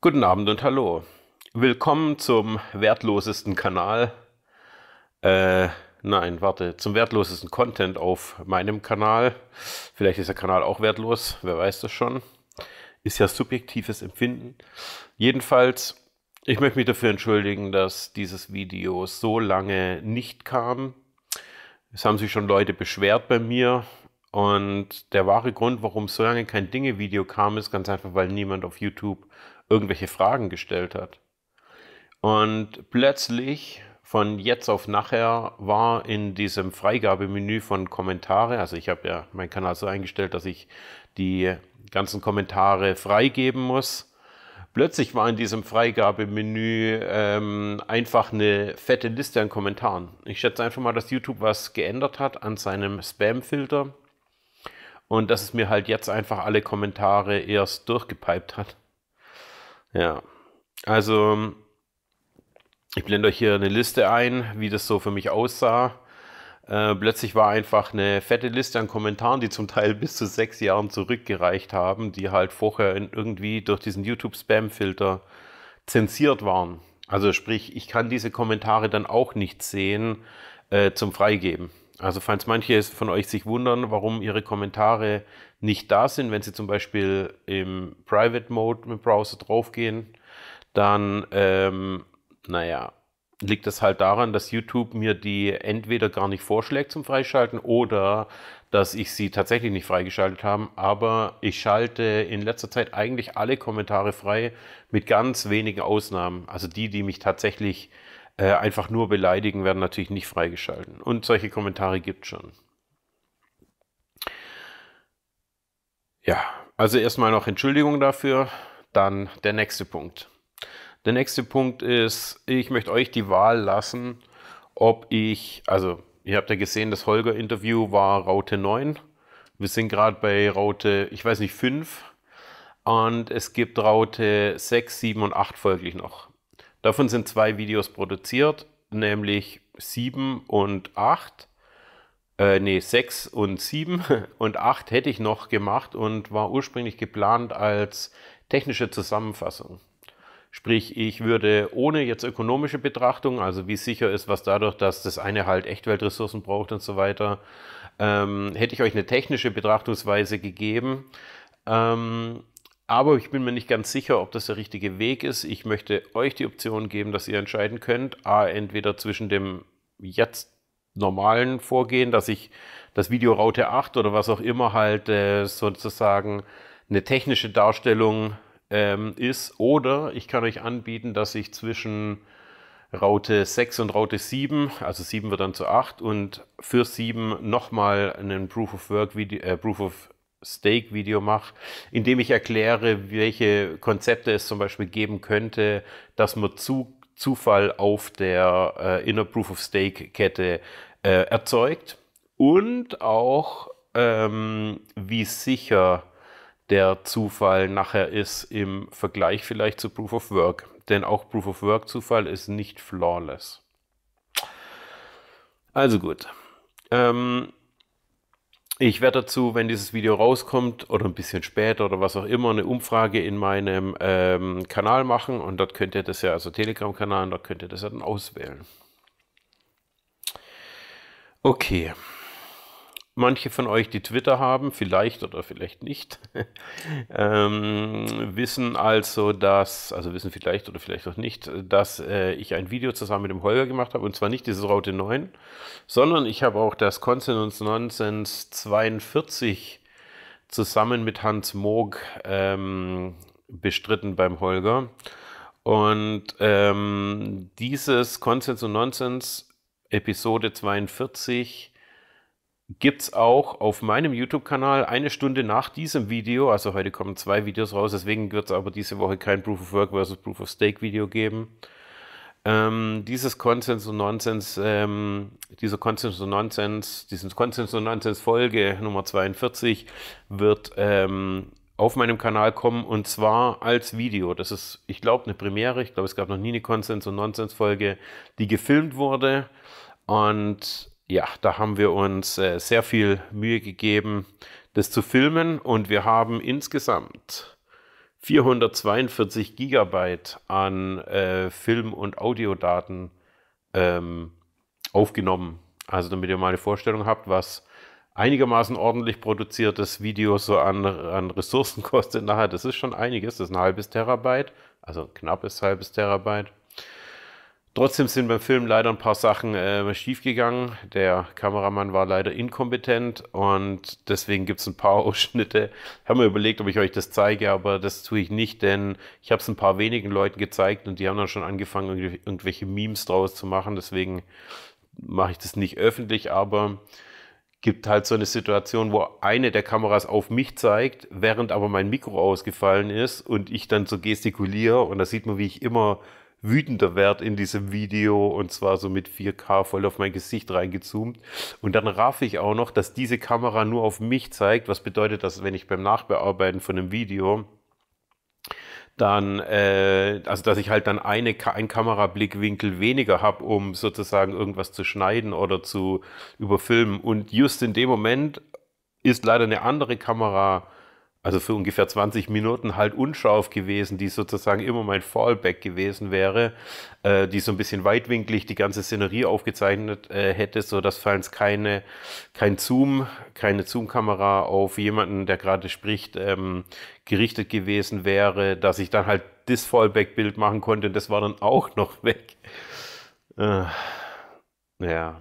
Guten Abend und hallo. Willkommen zum wertlosesten Kanal. Äh, nein, warte, zum wertlosesten Content auf meinem Kanal. Vielleicht ist der Kanal auch wertlos, wer weiß das schon. Ist ja subjektives Empfinden. Jedenfalls, ich möchte mich dafür entschuldigen, dass dieses Video so lange nicht kam. Es haben sich schon Leute beschwert bei mir, und der wahre Grund, warum so lange kein Dinge-Video kam, ist ganz einfach, weil niemand auf YouTube irgendwelche Fragen gestellt hat. Und plötzlich von jetzt auf nachher war in diesem Freigabemenü von Kommentare, also ich habe ja meinen Kanal so eingestellt, dass ich die ganzen Kommentare freigeben muss. Plötzlich war in diesem Freigabemenü ähm, einfach eine fette Liste an Kommentaren. Ich schätze einfach mal, dass YouTube was geändert hat an seinem Spam-Filter und dass es mir halt jetzt einfach alle Kommentare erst durchgepiped hat. Ja. Also, ich blende euch hier eine Liste ein, wie das so für mich aussah. Äh, plötzlich war einfach eine fette Liste an Kommentaren, die zum Teil bis zu sechs Jahren zurückgereicht haben, die halt vorher irgendwie durch diesen YouTube-Spam-Filter zensiert waren. Also sprich, ich kann diese Kommentare dann auch nicht sehen äh, zum Freigeben. Also falls manche von euch sich wundern, warum ihre Kommentare nicht da sind. Wenn Sie zum Beispiel im Private Mode mit Browser draufgehen, dann, ähm, naja, liegt das halt daran, dass YouTube mir die entweder gar nicht vorschlägt zum Freischalten oder dass ich sie tatsächlich nicht freigeschaltet habe. Aber ich schalte in letzter Zeit eigentlich alle Kommentare frei, mit ganz wenigen Ausnahmen. Also die, die mich tatsächlich äh, einfach nur beleidigen, werden natürlich nicht freigeschalten. Und solche Kommentare gibt es schon. Ja, also erstmal noch Entschuldigung dafür. Dann der nächste Punkt. Der nächste Punkt ist, ich möchte euch die Wahl lassen, ob ich, also ihr habt ja gesehen, das Holger-Interview war Raute 9. Wir sind gerade bei Raute, ich weiß nicht, 5. Und es gibt Raute 6, 7 und 8 folglich noch. Davon sind zwei Videos produziert, nämlich 7 und 8 äh, nee, 6 und 7 und 8 hätte ich noch gemacht und war ursprünglich geplant als technische Zusammenfassung. Sprich, ich würde ohne jetzt ökonomische Betrachtung, also wie sicher ist was dadurch, dass das eine halt Echtweltressourcen braucht und so weiter, ähm, hätte ich euch eine technische Betrachtungsweise gegeben. Ähm, aber ich bin mir nicht ganz sicher, ob das der richtige Weg ist. Ich möchte euch die Option geben, dass ihr entscheiden könnt, a, entweder zwischen dem jetzt normalen Vorgehen, dass ich das Video Raute 8 oder was auch immer halt äh, sozusagen eine technische Darstellung ähm, ist. Oder ich kann euch anbieten, dass ich zwischen Raute 6 und Raute 7, also 7 wird dann zu 8 und für 7 nochmal einen Proof of Work Video, äh, Proof of Stake Video mache, in dem ich erkläre, welche Konzepte es zum Beispiel geben könnte, dass man zu Zufall auf der äh, Inner Proof of Stake Kette äh, erzeugt und auch, ähm, wie sicher der Zufall nachher ist im Vergleich vielleicht zu Proof of Work. Denn auch Proof of Work Zufall ist nicht flawless. Also gut. Ähm, ich werde dazu, wenn dieses Video rauskommt oder ein bisschen später oder was auch immer, eine Umfrage in meinem ähm, Kanal machen und dort könnt ihr das ja, also Telegram-Kanal, dort könnt ihr das ja dann auswählen. Okay. Manche von euch, die Twitter haben, vielleicht oder vielleicht nicht, ähm, wissen also, dass, also wissen vielleicht oder vielleicht auch nicht, dass äh, ich ein Video zusammen mit dem Holger gemacht habe und zwar nicht dieses Raute 9, sondern ich habe auch das Consonance Nonsense 42 zusammen mit Hans Moog ähm, bestritten beim Holger. Und ähm, dieses Consens und Nonsense Episode 42 gibt es auch auf meinem YouTube-Kanal eine Stunde nach diesem Video. Also heute kommen zwei Videos raus, deswegen wird es aber diese Woche kein Proof of Work versus Proof of Stake Video geben. Ähm, dieses Konsens und Nonsens, ähm, diese Konsens und Nonsens, diese Konsens und Nonsens Folge Nummer 42 wird ähm, auf meinem Kanal kommen und zwar als Video. Das ist, ich glaube, eine Premiere. Ich glaube, es gab noch nie eine Konsens- und Nonsens-Folge, die gefilmt wurde. Und ja, da haben wir uns äh, sehr viel Mühe gegeben, das zu filmen. Und wir haben insgesamt 442 Gigabyte an äh, Film- und Audiodaten ähm, aufgenommen. Also damit ihr mal eine Vorstellung habt, was einigermaßen ordentlich produziertes Video so an, an Ressourcen kostet. Nachher, das ist schon einiges. Das ist ein halbes Terabyte, also ein knappes halbes Terabyte. Trotzdem sind beim Film leider ein paar Sachen äh, schiefgegangen. Der Kameramann war leider inkompetent und deswegen gibt es ein paar Ausschnitte. Ich habe mir überlegt, ob ich euch das zeige, aber das tue ich nicht, denn ich habe es ein paar wenigen Leuten gezeigt und die haben dann schon angefangen, irgendwelche Memes draus zu machen. Deswegen mache ich das nicht öffentlich, aber gibt halt so eine Situation, wo eine der Kameras auf mich zeigt, während aber mein Mikro ausgefallen ist und ich dann so gestikuliere und da sieht man, wie ich immer wütender werde in diesem Video und zwar so mit 4K voll auf mein Gesicht reingezoomt. Und dann raff ich auch noch, dass diese Kamera nur auf mich zeigt. Was bedeutet dass wenn ich beim Nachbearbeiten von einem Video dann, äh, also dass ich halt dann eine, ein Kamerablickwinkel weniger habe, um sozusagen irgendwas zu schneiden oder zu überfilmen. Und just in dem Moment ist leider eine andere Kamera also für ungefähr 20 Minuten halt unscharf gewesen, die sozusagen immer mein Fallback gewesen wäre, äh, die so ein bisschen weitwinklig die ganze Szenerie aufgezeichnet äh, hätte, sodass falls keine, kein Zoom, keine Zoom-Kamera auf jemanden, der gerade spricht, ähm, gerichtet gewesen wäre, dass ich dann halt das Fallback-Bild machen konnte und das war dann auch noch weg. Äh, ja.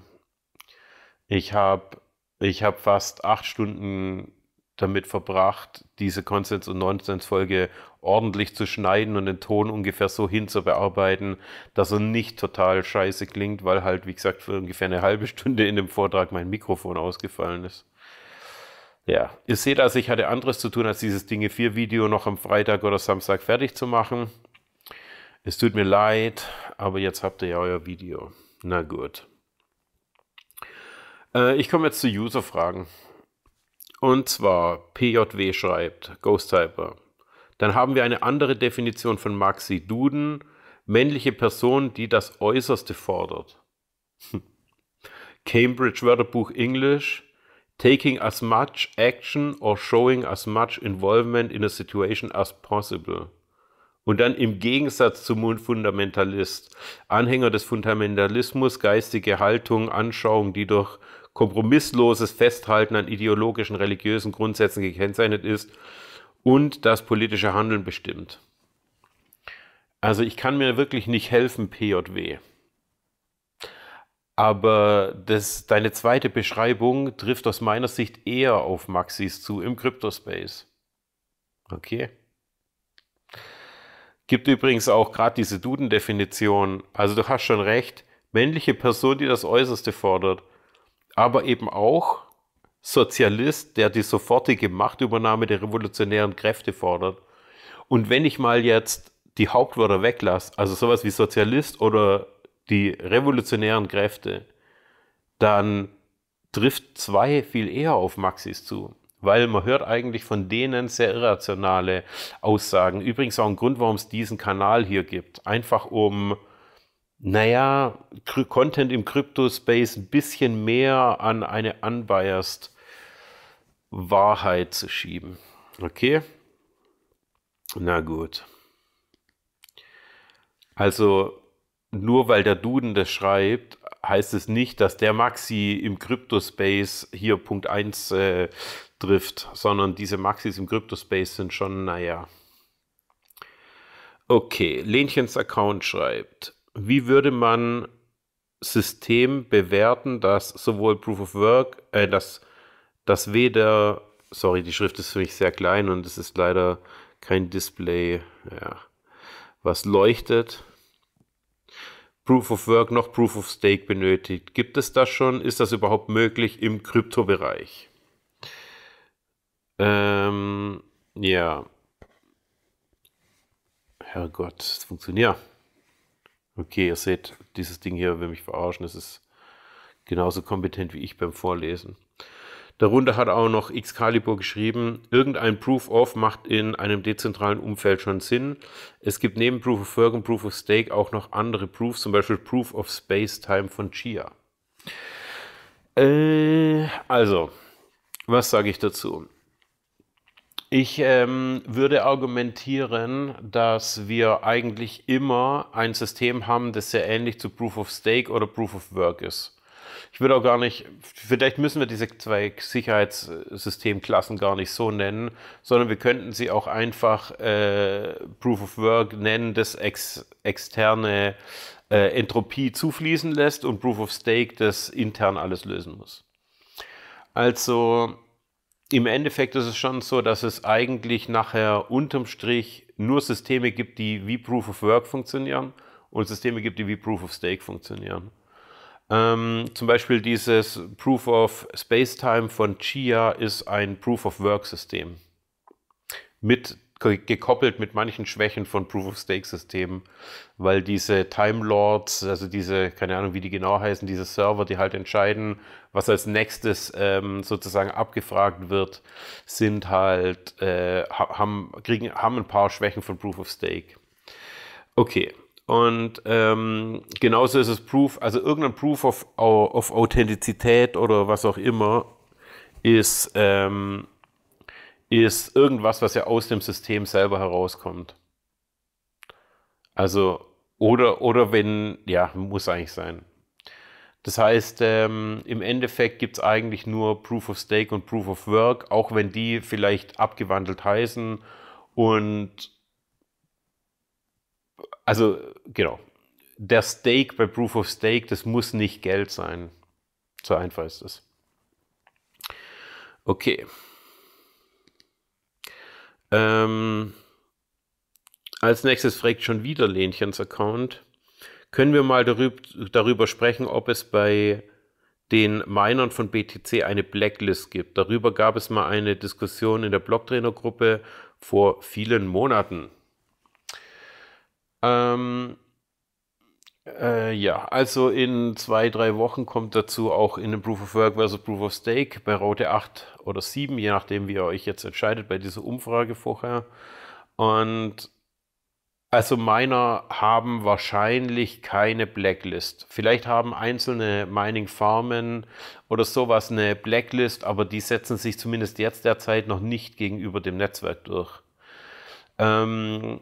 Ich habe ich hab fast acht Stunden damit verbracht, diese Konsens- und Nonsensfolge ordentlich zu schneiden und den Ton ungefähr so hinzubearbeiten, dass er nicht total scheiße klingt, weil halt, wie gesagt, für ungefähr eine halbe Stunde in dem Vortrag mein Mikrofon ausgefallen ist. Ja, ihr seht also, ich hatte anderes zu tun, als dieses Dinge 4 Video noch am Freitag oder Samstag fertig zu machen. Es tut mir leid, aber jetzt habt ihr ja euer Video. Na gut. Äh, ich komme jetzt zu User-Fragen. Und zwar PJW schreibt, Ghost Typer. Dann haben wir eine andere Definition von Maxi Duden, männliche Person, die das Äußerste fordert. Hm. Cambridge Wörterbuch Englisch, taking as much action or showing as much involvement in a situation as possible. Und dann im Gegensatz zum Fundamentalist, Anhänger des Fundamentalismus, geistige Haltung, Anschauung, die durch kompromissloses Festhalten an ideologischen, religiösen Grundsätzen gekennzeichnet ist und das politische Handeln bestimmt. Also ich kann mir wirklich nicht helfen, PJW. Aber das, deine zweite Beschreibung trifft aus meiner Sicht eher auf Maxis zu im Cryptospace. Okay. Gibt übrigens auch gerade diese Duden-Definition. Also du hast schon recht, männliche Person, die das Äußerste fordert aber eben auch Sozialist, der die sofortige Machtübernahme der revolutionären Kräfte fordert. Und wenn ich mal jetzt die Hauptwörter weglasse, also sowas wie Sozialist oder die revolutionären Kräfte, dann trifft zwei viel eher auf Maxis zu. Weil man hört eigentlich von denen sehr irrationale Aussagen. Übrigens auch ein Grund, warum es diesen Kanal hier gibt. Einfach um naja, Content im Crypto-Space ein bisschen mehr an eine unbiased Wahrheit zu schieben. Okay? Na gut. Also, nur weil der Duden das schreibt, heißt es nicht, dass der Maxi im Crypto-Space hier Punkt 1 äh, trifft, sondern diese Maxis im Crypto-Space sind schon, naja. Okay, Lenchens Account schreibt, wie würde man System bewerten, das sowohl Proof of Work, äh, das, dass weder, sorry, die Schrift ist für mich sehr klein und es ist leider kein Display, ja, was leuchtet. Proof of Work noch Proof of Stake benötigt. Gibt es das schon? Ist das überhaupt möglich im Kryptobereich? Ähm, ja. Herrgott, es funktioniert. Ja okay, ihr seht, dieses Ding hier will mich verarschen, es ist genauso kompetent wie ich beim Vorlesen. Darunter hat auch noch Excalibur geschrieben, irgendein Proof of macht in einem dezentralen Umfeld schon Sinn. Es gibt neben Proof of Work und Proof of Stake auch noch andere Proofs, zum Beispiel Proof of Space Time von Chia. Äh, also, was sage ich dazu? Ich ähm, würde argumentieren, dass wir eigentlich immer ein System haben, das sehr ähnlich zu Proof of Stake oder Proof of Work ist. Ich würde auch gar nicht, vielleicht müssen wir diese zwei Sicherheitssystemklassen gar nicht so nennen, sondern wir könnten sie auch einfach äh, Proof of Work nennen, das ex externe äh, Entropie zufließen lässt und Proof of Stake, das intern alles lösen muss. Also im Endeffekt ist es schon so, dass es eigentlich nachher unterm Strich nur Systeme gibt, die wie Proof of Work funktionieren und Systeme gibt, die wie Proof of Stake funktionieren. Ähm, zum Beispiel dieses Proof of Space Time von Chia ist ein Proof of Work System mit gekoppelt mit manchen Schwächen von Proof-of-Stake-Systemen, weil diese Time Lords, also diese, keine Ahnung, wie die genau heißen, diese Server, die halt entscheiden, was als nächstes ähm, sozusagen abgefragt wird, sind halt, äh, haben, kriegen, haben ein paar Schwächen von Proof-of-Stake. Okay. Und ähm, genauso ist es Proof, also irgendein Proof of, of Authentizität oder was auch immer, ist ähm, ist irgendwas, was ja aus dem System selber herauskommt. Also, oder, oder wenn, ja, muss eigentlich sein. Das heißt, ähm, im Endeffekt gibt es eigentlich nur Proof of Stake und Proof of Work, auch wenn die vielleicht abgewandelt heißen. Und also, genau, der Stake bei Proof of Stake, das muss nicht Geld sein. So einfach ist es. Okay. Ähm, als nächstes fragt schon wieder Lenchens Account. Können wir mal darüber, darüber sprechen, ob es bei den Minern von BTC eine Blacklist gibt? Darüber gab es mal eine Diskussion in der Blocktrainergruppe vor vielen Monaten. Ähm, äh, ja, also in zwei, drei Wochen kommt dazu auch in den Proof of Work versus Proof of Stake bei Route 8 oder 7, je nachdem, wie ihr euch jetzt entscheidet bei dieser Umfrage vorher. Und also Miner haben wahrscheinlich keine Blacklist. Vielleicht haben einzelne Mining-Farmen oder sowas eine Blacklist, aber die setzen sich zumindest jetzt derzeit noch nicht gegenüber dem Netzwerk durch. Ähm,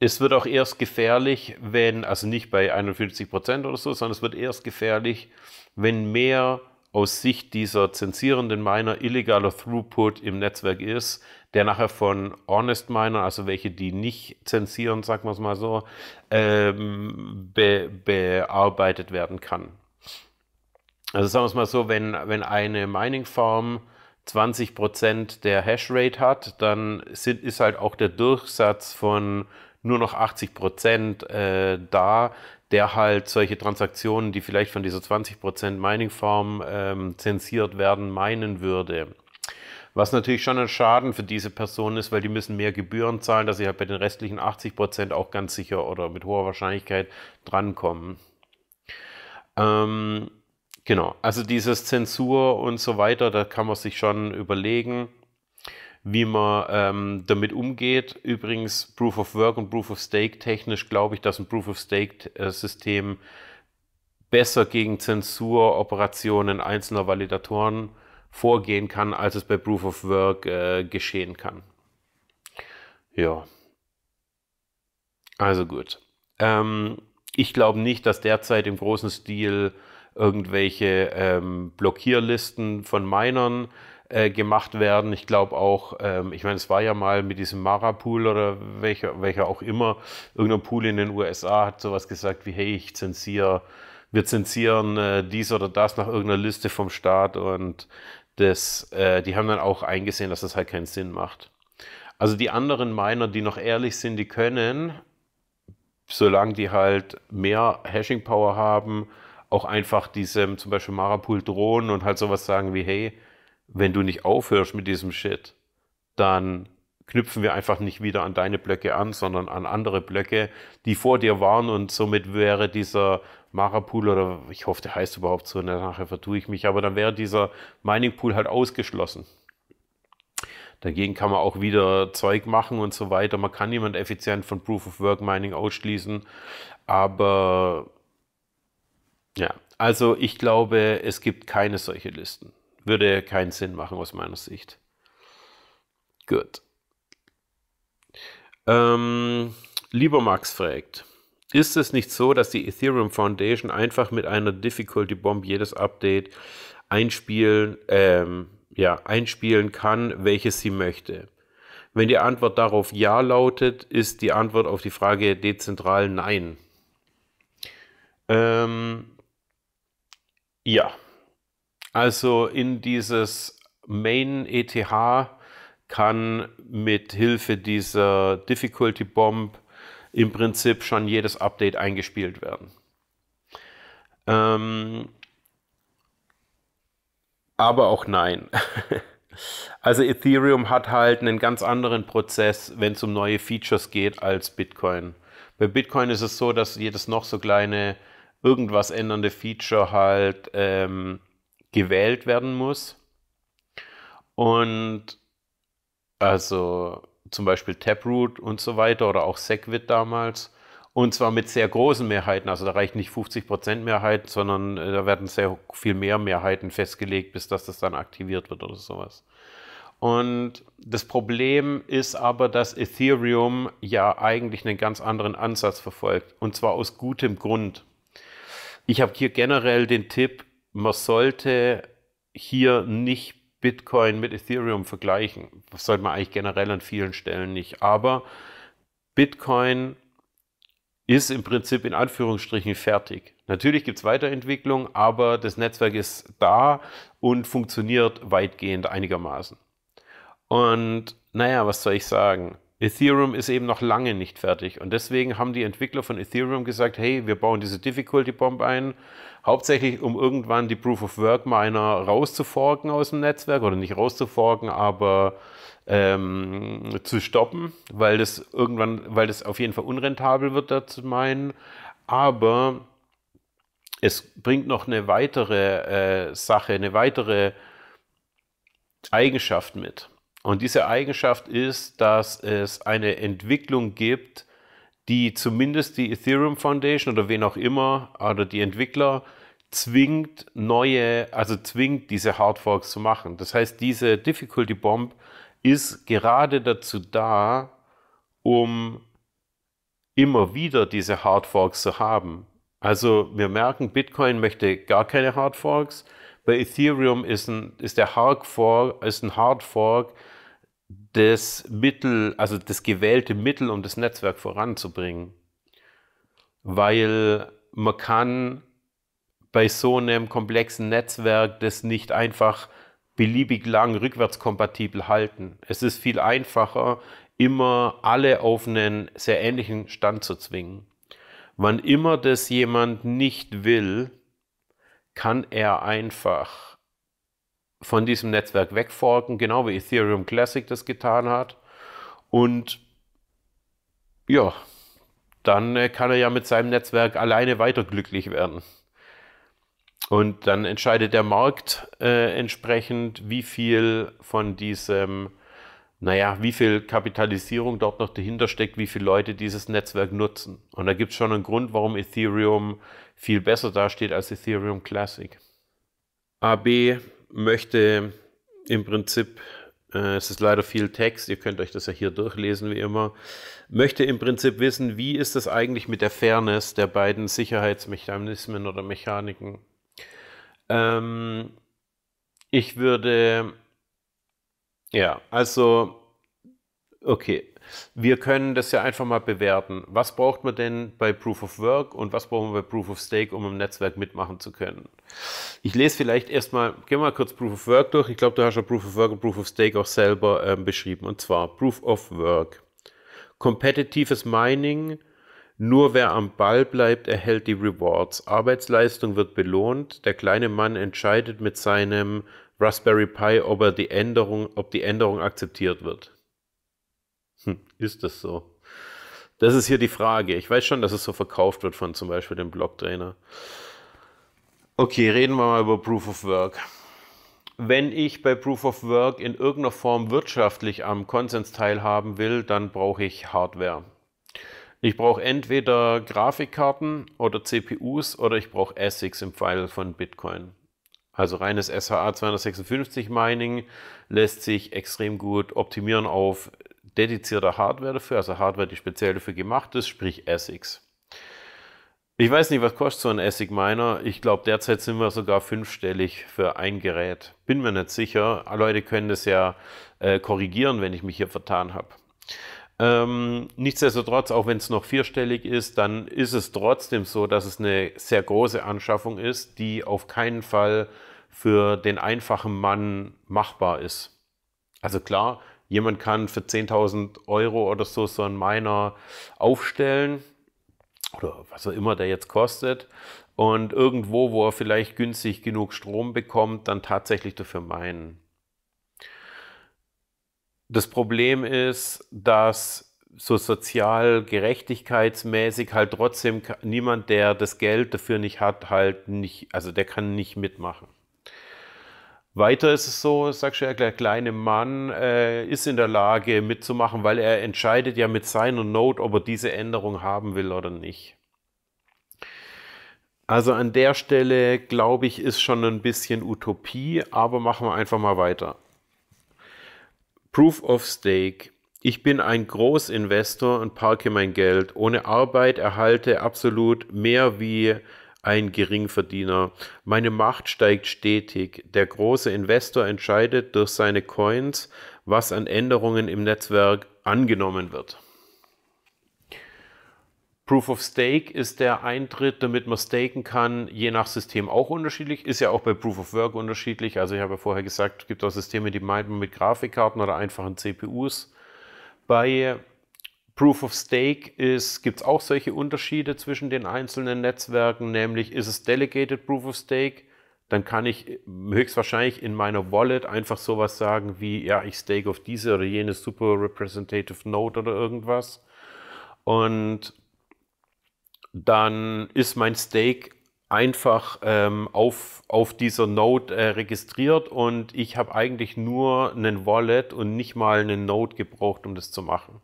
es wird auch erst gefährlich, wenn, also nicht bei 51 Prozent oder so, sondern es wird erst gefährlich, wenn mehr aus Sicht dieser zensierenden Miner illegaler Throughput im Netzwerk ist, der nachher von Honest Miner, also welche, die nicht zensieren, sagen wir es mal so, ähm, be bearbeitet werden kann. Also sagen wir es mal so, wenn, wenn eine Mining Farm 20% der Hash Rate hat, dann sind, ist halt auch der Durchsatz von nur noch 80 Prozent äh, da, der halt solche Transaktionen, die vielleicht von dieser 20 Prozent Mining-Farm ähm, zensiert werden, meinen würde. Was natürlich schon ein Schaden für diese Person ist, weil die müssen mehr Gebühren zahlen, dass sie halt bei den restlichen 80 Prozent auch ganz sicher oder mit hoher Wahrscheinlichkeit drankommen. Ähm, genau, also dieses Zensur und so weiter, da kann man sich schon überlegen wie man ähm, damit umgeht. Übrigens, Proof of Work und Proof of Stake technisch glaube ich, dass ein Proof of Stake-System äh, besser gegen Zensuroperationen einzelner Validatoren vorgehen kann, als es bei Proof of Work äh, geschehen kann. Ja. Also gut. Ähm, ich glaube nicht, dass derzeit im großen Stil irgendwelche ähm, Blockierlisten von Minern äh, gemacht werden. Ich glaube auch, ähm, ich meine, es war ja mal mit diesem Mara-Pool oder welcher, welcher auch immer, irgendein Pool in den USA hat sowas gesagt wie, hey, ich zensiere, wir zensieren äh, dies oder das nach irgendeiner Liste vom Staat und das, äh, die haben dann auch eingesehen, dass das halt keinen Sinn macht. Also die anderen Miner, die noch ehrlich sind, die können, solange die halt mehr Hashing-Power haben, auch einfach diesem zum Beispiel Marapool drohen und halt sowas sagen wie, hey, wenn du nicht aufhörst mit diesem Shit, dann knüpfen wir einfach nicht wieder an deine Blöcke an, sondern an andere Blöcke, die vor dir waren und somit wäre dieser Marapool oder ich hoffe, der heißt überhaupt so, und ne, nachher vertue ich mich, aber dann wäre dieser Mining Pool halt ausgeschlossen. Dagegen kann man auch wieder Zeug machen und so weiter. Man kann niemand effizient von Proof of Work Mining ausschließen, aber ja, also ich glaube, es gibt keine solche Listen. Würde keinen Sinn machen aus meiner Sicht. Gut. Ähm, lieber Max fragt, ist es nicht so, dass die Ethereum Foundation einfach mit einer Difficulty Bomb jedes Update einspielen, ähm, ja, einspielen kann, welches sie möchte? Wenn die Antwort darauf Ja lautet, ist die Antwort auf die Frage dezentral Nein. Ähm, ja. Also in dieses Main ETH kann mit Hilfe dieser Difficulty Bomb im Prinzip schon jedes Update eingespielt werden. Ähm, aber auch nein. Also Ethereum hat halt einen ganz anderen Prozess, wenn es um neue Features geht, als Bitcoin. Bei Bitcoin ist es so, dass jedes noch so kleine irgendwas ändernde Feature halt ähm, gewählt werden muss. Und also zum Beispiel Taproot und so weiter oder auch Segwit damals. Und zwar mit sehr großen Mehrheiten. Also da reicht nicht 50% Mehrheit, sondern äh, da werden sehr viel mehr Mehrheiten festgelegt, bis dass das dann aktiviert wird oder sowas. Und das Problem ist aber, dass Ethereum ja eigentlich einen ganz anderen Ansatz verfolgt. Und zwar aus gutem Grund. Ich habe hier generell den Tipp, man sollte hier nicht Bitcoin mit Ethereum vergleichen. Das sollte man eigentlich generell an vielen Stellen nicht. Aber Bitcoin ist im Prinzip in Anführungsstrichen fertig. Natürlich gibt es Weiterentwicklung, aber das Netzwerk ist da und funktioniert weitgehend einigermaßen. Und naja, was soll ich sagen? Ethereum ist eben noch lange nicht fertig und deswegen haben die Entwickler von Ethereum gesagt, hey, wir bauen diese Difficulty Bomb ein Hauptsächlich, um irgendwann die Proof-of-Work-Miner rauszuforken aus dem Netzwerk oder nicht rauszuforken, aber ähm, zu stoppen, weil das irgendwann, weil das auf jeden Fall unrentabel wird, da zu meinen. Aber es bringt noch eine weitere äh, Sache, eine weitere Eigenschaft mit. Und diese Eigenschaft ist, dass es eine Entwicklung gibt, die zumindest die Ethereum Foundation oder wen auch immer oder die Entwickler zwingt neue, also zwingt diese Hard Forks zu machen. Das heißt, diese Difficulty Bomb ist gerade dazu da, um immer wieder diese Hard Forks zu haben. Also wir merken, Bitcoin möchte gar keine Hard Forks. Bei Ethereum ist ein, ist der Hard Fork, ist ein Hard Fork das Mittel, also das gewählte Mittel, um das Netzwerk voranzubringen. Weil man kann bei so einem komplexen Netzwerk das nicht einfach beliebig lang rückwärtskompatibel halten. Es ist viel einfacher, immer alle auf einen sehr ähnlichen Stand zu zwingen. Wann immer das jemand nicht will, kann er einfach von diesem Netzwerk wegforken, genau wie Ethereum Classic das getan hat. Und ja, dann äh, kann er ja mit seinem Netzwerk alleine weiter glücklich werden. Und dann entscheidet der Markt äh, entsprechend, wie viel von diesem, naja, wie viel Kapitalisierung dort noch dahinter steckt, wie viele Leute dieses Netzwerk nutzen. Und da gibt es schon einen Grund, warum Ethereum viel besser dasteht als Ethereum Classic. AB möchte im Prinzip, äh, es ist leider viel Text, ihr könnt euch das ja hier durchlesen wie immer, möchte im Prinzip wissen, wie ist es eigentlich mit der Fairness der beiden Sicherheitsmechanismen oder Mechaniken ähm, ich würde, ja, also, okay, wir können das ja einfach mal bewerten. Was braucht man denn bei Proof of Work und was brauchen wir bei Proof of Stake, um im Netzwerk mitmachen zu können? Ich lese vielleicht erstmal, geh mal kurz Proof of Work durch. Ich glaube, du hast ja Proof of Work und Proof of Stake auch selber ähm, beschrieben. Und zwar Proof of Work. Kompetitives Mining nur wer am Ball bleibt, erhält die Rewards. Arbeitsleistung wird belohnt. Der kleine Mann entscheidet mit seinem Raspberry Pi, ob, er die, Änderung, ob die Änderung akzeptiert wird. Hm, ist das so? Das ist hier die Frage. Ich weiß schon, dass es so verkauft wird von zum Beispiel dem Blocktrainer. Okay, reden wir mal über Proof of Work. Wenn ich bei Proof of Work in irgendeiner Form wirtschaftlich am Konsens teilhaben will, dann brauche ich Hardware. Ich brauche entweder Grafikkarten oder CPUs oder ich brauche ASICs im Fall von Bitcoin. Also reines SHA 256 Mining lässt sich extrem gut optimieren auf dedizierter Hardware dafür, also Hardware, die speziell dafür gemacht ist, sprich ASICs. Ich weiß nicht, was kostet so ein ASIC Miner. Ich glaube, derzeit sind wir sogar fünfstellig für ein Gerät. Bin mir nicht sicher. Leute können das ja äh, korrigieren, wenn ich mich hier vertan habe. Ähm, nichtsdestotrotz, auch wenn es noch vierstellig ist, dann ist es trotzdem so, dass es eine sehr große Anschaffung ist, die auf keinen Fall für den einfachen Mann machbar ist. Also klar, jemand kann für 10.000 Euro oder so so einen Miner aufstellen oder was auch immer der jetzt kostet und irgendwo, wo er vielleicht günstig genug Strom bekommt, dann tatsächlich dafür meinen. Das Problem ist, dass so sozial gerechtigkeitsmäßig halt trotzdem niemand, der das Geld dafür nicht hat, halt nicht, also der kann nicht mitmachen. Weiter ist es so, sagst du, ja, der kleine Mann äh, ist in der Lage mitzumachen, weil er entscheidet ja mit seiner Note, ob er diese Änderung haben will oder nicht. Also an der Stelle, glaube ich, ist schon ein bisschen Utopie, aber machen wir einfach mal weiter. Proof of Stake. Ich bin ein Großinvestor und parke mein Geld. Ohne Arbeit erhalte absolut mehr wie ein Geringverdiener. Meine Macht steigt stetig. Der große Investor entscheidet durch seine Coins, was an Änderungen im Netzwerk angenommen wird. Proof of Stake ist der Eintritt, damit man staken kann, je nach System auch unterschiedlich. Ist ja auch bei Proof of Work unterschiedlich. Also ich habe ja vorher gesagt, es gibt auch Systeme, die meint man mit Grafikkarten oder einfachen CPUs. Bei Proof of Stake gibt es auch solche Unterschiede zwischen den einzelnen Netzwerken, nämlich ist es Delegated Proof of Stake, dann kann ich höchstwahrscheinlich in meiner Wallet einfach sowas sagen wie, ja, ich stake auf diese oder jene Super Representative Node oder irgendwas. Und dann ist mein Stake einfach ähm, auf, auf dieser Node äh, registriert und ich habe eigentlich nur einen Wallet und nicht mal einen Node gebraucht, um das zu machen.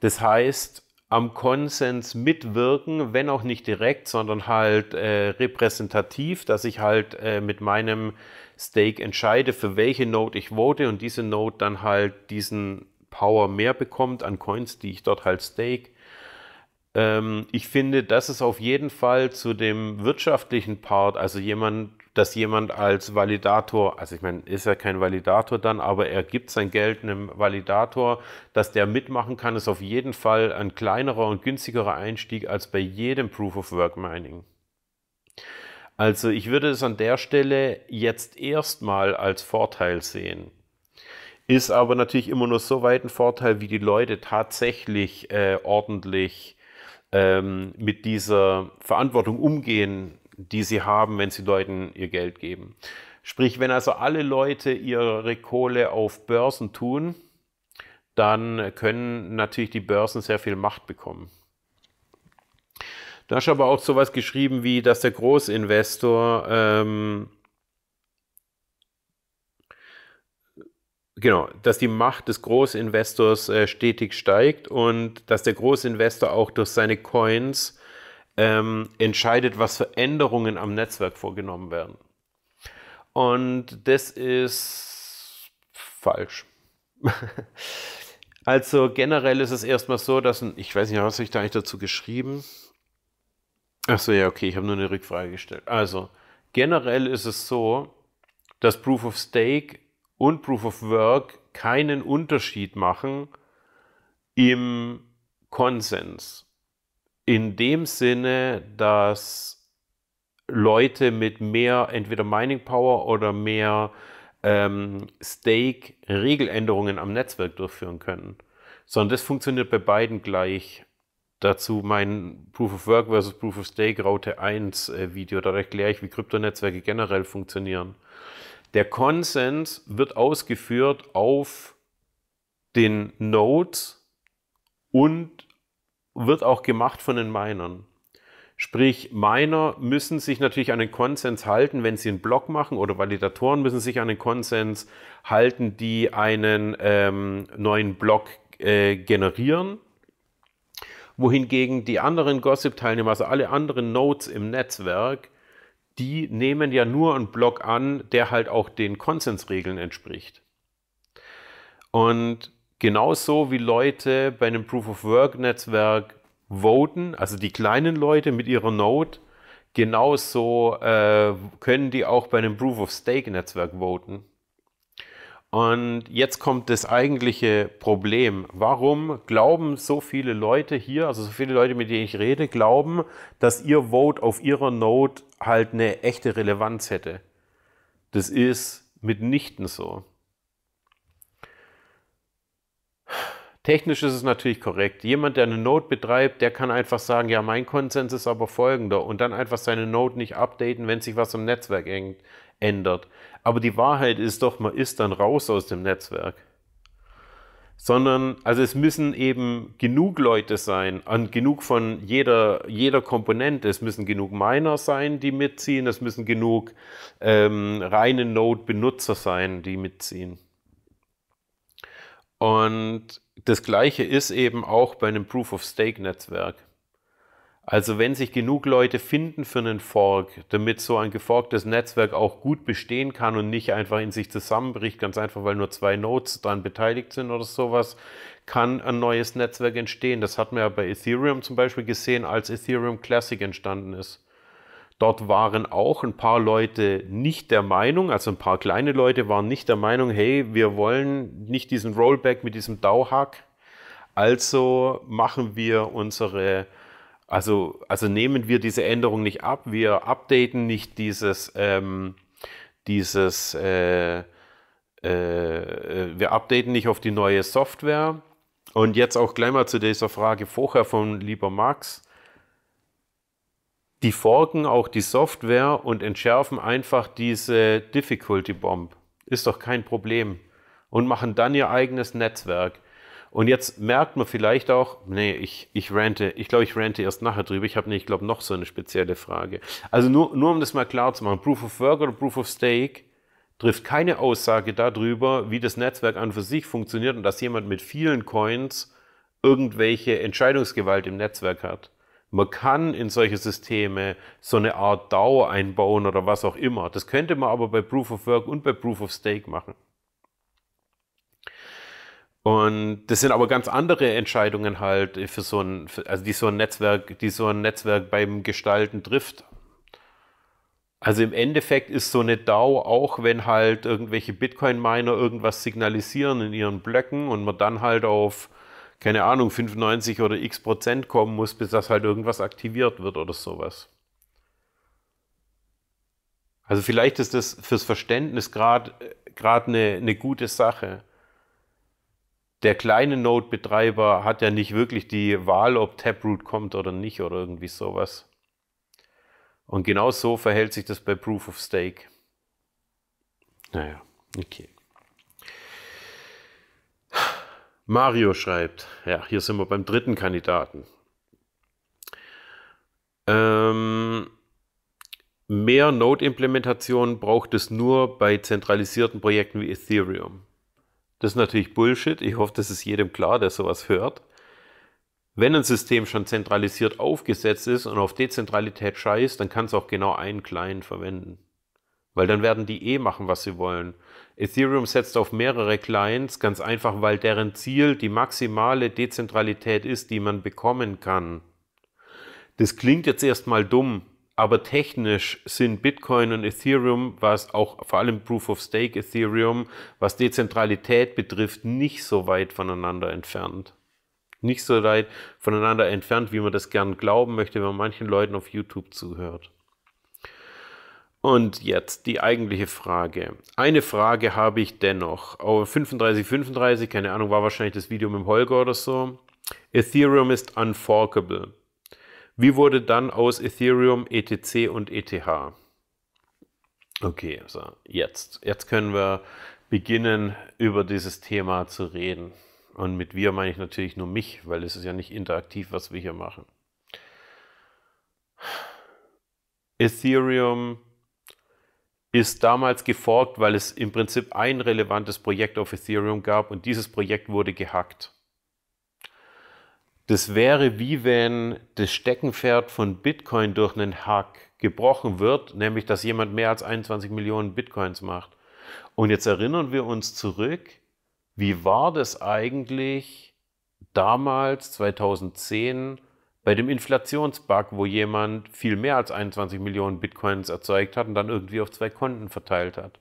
Das heißt, am Konsens mitwirken, wenn auch nicht direkt, sondern halt äh, repräsentativ, dass ich halt äh, mit meinem Stake entscheide, für welche Node ich vote und diese Node dann halt diesen Power mehr bekommt an Coins, die ich dort halt stake ähm, ich finde, das ist auf jeden Fall zu dem wirtschaftlichen Part, also jemand, dass jemand als Validator, also ich meine, ist ja kein Validator dann, aber er gibt sein Geld einem Validator, dass der mitmachen kann, ist auf jeden Fall ein kleinerer und günstigerer Einstieg als bei jedem Proof of Work Mining. Also ich würde es an der Stelle jetzt erstmal als Vorteil sehen. Ist aber natürlich immer nur so weit ein Vorteil, wie die Leute tatsächlich äh, ordentlich ähm, mit dieser Verantwortung umgehen, die sie haben, wenn sie Leuten ihr Geld geben. Sprich, wenn also alle Leute ihre Kohle auf Börsen tun, dann können natürlich die Börsen sehr viel Macht bekommen. Da ist aber auch sowas geschrieben wie, dass der Großinvestor ähm, Genau, dass die Macht des Großinvestors äh, stetig steigt und dass der Großinvestor auch durch seine Coins ähm, entscheidet, was für Änderungen am Netzwerk vorgenommen werden. Und das ist falsch. also generell ist es erstmal so, dass ein, ich weiß nicht, was habe ich da eigentlich dazu geschrieben? Achso, ja, okay, ich habe nur eine Rückfrage gestellt. Also generell ist es so, dass Proof of Stake und Proof of Work keinen Unterschied machen im Konsens. In dem Sinne, dass Leute mit mehr entweder Mining Power oder mehr ähm, Stake Regeländerungen am Netzwerk durchführen können. Sondern das funktioniert bei beiden gleich. Dazu mein Proof of Work versus Proof of Stake Raute 1 äh, Video. Da erkläre ich, wie Kryptonetzwerke generell funktionieren. Der Konsens wird ausgeführt auf den Nodes und wird auch gemacht von den Minern. Sprich, Miner müssen sich natürlich an den Konsens halten, wenn sie einen Block machen, oder Validatoren müssen sich an den Konsens halten, die einen ähm, neuen Block äh, generieren. Wohingegen die anderen Gossip-Teilnehmer, also alle anderen Nodes im Netzwerk, die nehmen ja nur einen Block an, der halt auch den Konsensregeln entspricht. Und genauso wie Leute bei einem Proof-of-Work-Netzwerk voten, also die kleinen Leute mit ihrer Node, genauso äh, können die auch bei einem Proof-of-Stake-Netzwerk voten. Und jetzt kommt das eigentliche Problem. Warum glauben so viele Leute hier, also so viele Leute, mit denen ich rede, glauben, dass ihr Vote auf ihrer Note halt eine echte Relevanz hätte? Das ist mitnichten so. Technisch ist es natürlich korrekt. Jemand, der eine Note betreibt, der kann einfach sagen, ja, mein Konsens ist aber folgender und dann einfach seine Note nicht updaten, wenn sich was im Netzwerk ändert. Aber die Wahrheit ist doch, man ist dann raus aus dem Netzwerk. Sondern, also es müssen eben genug Leute sein, an genug von jeder, jeder Komponente. Es müssen genug Miner sein, die mitziehen. Es müssen genug ähm, reine Node-Benutzer sein, die mitziehen. Und das Gleiche ist eben auch bei einem Proof-of-Stake-Netzwerk. Also wenn sich genug Leute finden für einen Fork, damit so ein geforktes Netzwerk auch gut bestehen kann und nicht einfach in sich zusammenbricht, ganz einfach, weil nur zwei Nodes daran beteiligt sind oder sowas, kann ein neues Netzwerk entstehen. Das hat man ja bei Ethereum zum Beispiel gesehen, als Ethereum Classic entstanden ist. Dort waren auch ein paar Leute nicht der Meinung, also ein paar kleine Leute waren nicht der Meinung, hey, wir wollen nicht diesen Rollback mit diesem DAO-Hack, also machen wir unsere also, also nehmen wir diese Änderung nicht ab, wir updaten nicht dieses, ähm, dieses äh, äh, wir updaten nicht auf die neue Software. Und jetzt auch gleich mal zu dieser Frage vorher von lieber Max. Die forken auch die Software und entschärfen einfach diese Difficulty Bomb. Ist doch kein Problem. Und machen dann ihr eigenes Netzwerk. Und jetzt merkt man vielleicht auch, nee, ich, ich rante, ich glaube, ich rante erst nachher drüber. Ich habe, nee, ich glaube, noch so eine spezielle Frage. Also nur, nur um das mal klar zu machen, Proof of Work oder Proof of Stake trifft keine Aussage darüber, wie das Netzwerk an für sich funktioniert und dass jemand mit vielen Coins irgendwelche Entscheidungsgewalt im Netzwerk hat. Man kann in solche Systeme so eine Art DAO einbauen oder was auch immer. Das könnte man aber bei Proof of Work und bei Proof of Stake machen. Und das sind aber ganz andere Entscheidungen halt für so ein, also die so ein Netzwerk, die so ein Netzwerk beim Gestalten trifft. Also im Endeffekt ist so eine DAO auch, wenn halt irgendwelche Bitcoin-Miner irgendwas signalisieren in ihren Blöcken und man dann halt auf, keine Ahnung, 95 oder x Prozent kommen muss, bis das halt irgendwas aktiviert wird oder sowas. Also vielleicht ist das fürs Verständnis gerade eine, eine gute Sache der kleine Node-Betreiber hat ja nicht wirklich die Wahl, ob Taproot kommt oder nicht oder irgendwie sowas. Und genau so verhält sich das bei Proof of Stake. Naja, okay. Mario schreibt, ja, hier sind wir beim dritten Kandidaten. Ähm, mehr Node-Implementationen braucht es nur bei zentralisierten Projekten wie Ethereum. Das ist natürlich Bullshit. Ich hoffe, das ist jedem klar, der sowas hört. Wenn ein System schon zentralisiert aufgesetzt ist und auf Dezentralität scheißt, dann kann es auch genau einen Client verwenden. Weil dann werden die eh machen, was sie wollen. Ethereum setzt auf mehrere Clients, ganz einfach, weil deren Ziel die maximale Dezentralität ist, die man bekommen kann. Das klingt jetzt erstmal dumm, aber technisch sind Bitcoin und Ethereum, was auch vor allem Proof of Stake Ethereum, was Dezentralität betrifft, nicht so weit voneinander entfernt. Nicht so weit voneinander entfernt, wie man das gern glauben möchte, wenn man manchen Leuten auf YouTube zuhört. Und jetzt die eigentliche Frage. Eine Frage habe ich dennoch. Auf 35, 35, keine Ahnung, war wahrscheinlich das Video mit dem Holger oder so. Ethereum ist unforkable. Wie wurde dann aus Ethereum ETC und ETH? Okay, so jetzt. Jetzt können wir beginnen, über dieses Thema zu reden. Und mit wir meine ich natürlich nur mich, weil es ist ja nicht interaktiv, was wir hier machen. Ethereum ist damals geforkt, weil es im Prinzip ein relevantes Projekt auf Ethereum gab und dieses Projekt wurde gehackt. Das wäre wie wenn das Steckenpferd von Bitcoin durch einen Hack gebrochen wird, nämlich dass jemand mehr als 21 Millionen Bitcoins macht. Und jetzt erinnern wir uns zurück, wie war das eigentlich damals, 2010, bei dem Inflationsbug, wo jemand viel mehr als 21 Millionen Bitcoins erzeugt hat und dann irgendwie auf zwei Konten verteilt hat.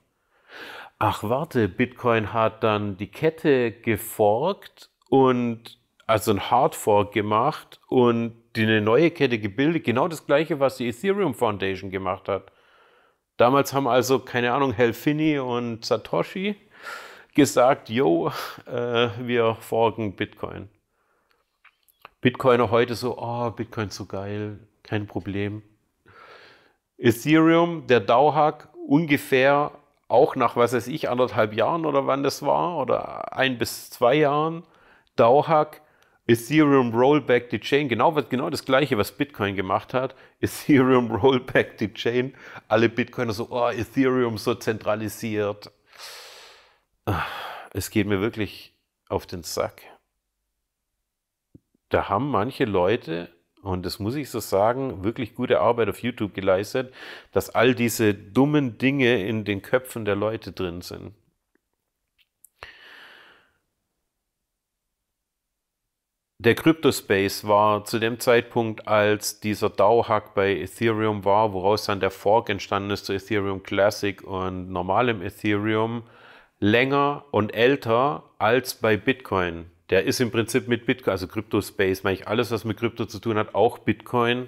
Ach warte, Bitcoin hat dann die Kette geforkt und also ein Hardfork gemacht und eine neue Kette gebildet. Genau das gleiche, was die Ethereum Foundation gemacht hat. Damals haben also, keine Ahnung, Helfini und Satoshi gesagt, yo, äh, wir forken Bitcoin. Bitcoiner heute so, oh, Bitcoin ist so geil, kein Problem. Ethereum, der DAO-Hack, ungefähr auch nach, was weiß ich, anderthalb Jahren oder wann das war, oder ein bis zwei Jahren, DAO-Hack, Ethereum Rollback the Chain, genau, genau das gleiche, was Bitcoin gemacht hat. Ethereum Rollback the Chain. Alle Bitcoiner so, oh, Ethereum so zentralisiert. Es geht mir wirklich auf den Sack. Da haben manche Leute, und das muss ich so sagen, wirklich gute Arbeit auf YouTube geleistet, dass all diese dummen Dinge in den Köpfen der Leute drin sind. Der Kryptospace war zu dem Zeitpunkt, als dieser DAO-Hack bei Ethereum war, woraus dann der Fork entstanden ist zu Ethereum Classic und normalem Ethereum, länger und älter als bei Bitcoin. Der ist im Prinzip mit Bitcoin, also Kryptospace, meine ich alles, was mit Krypto zu tun hat, auch Bitcoin.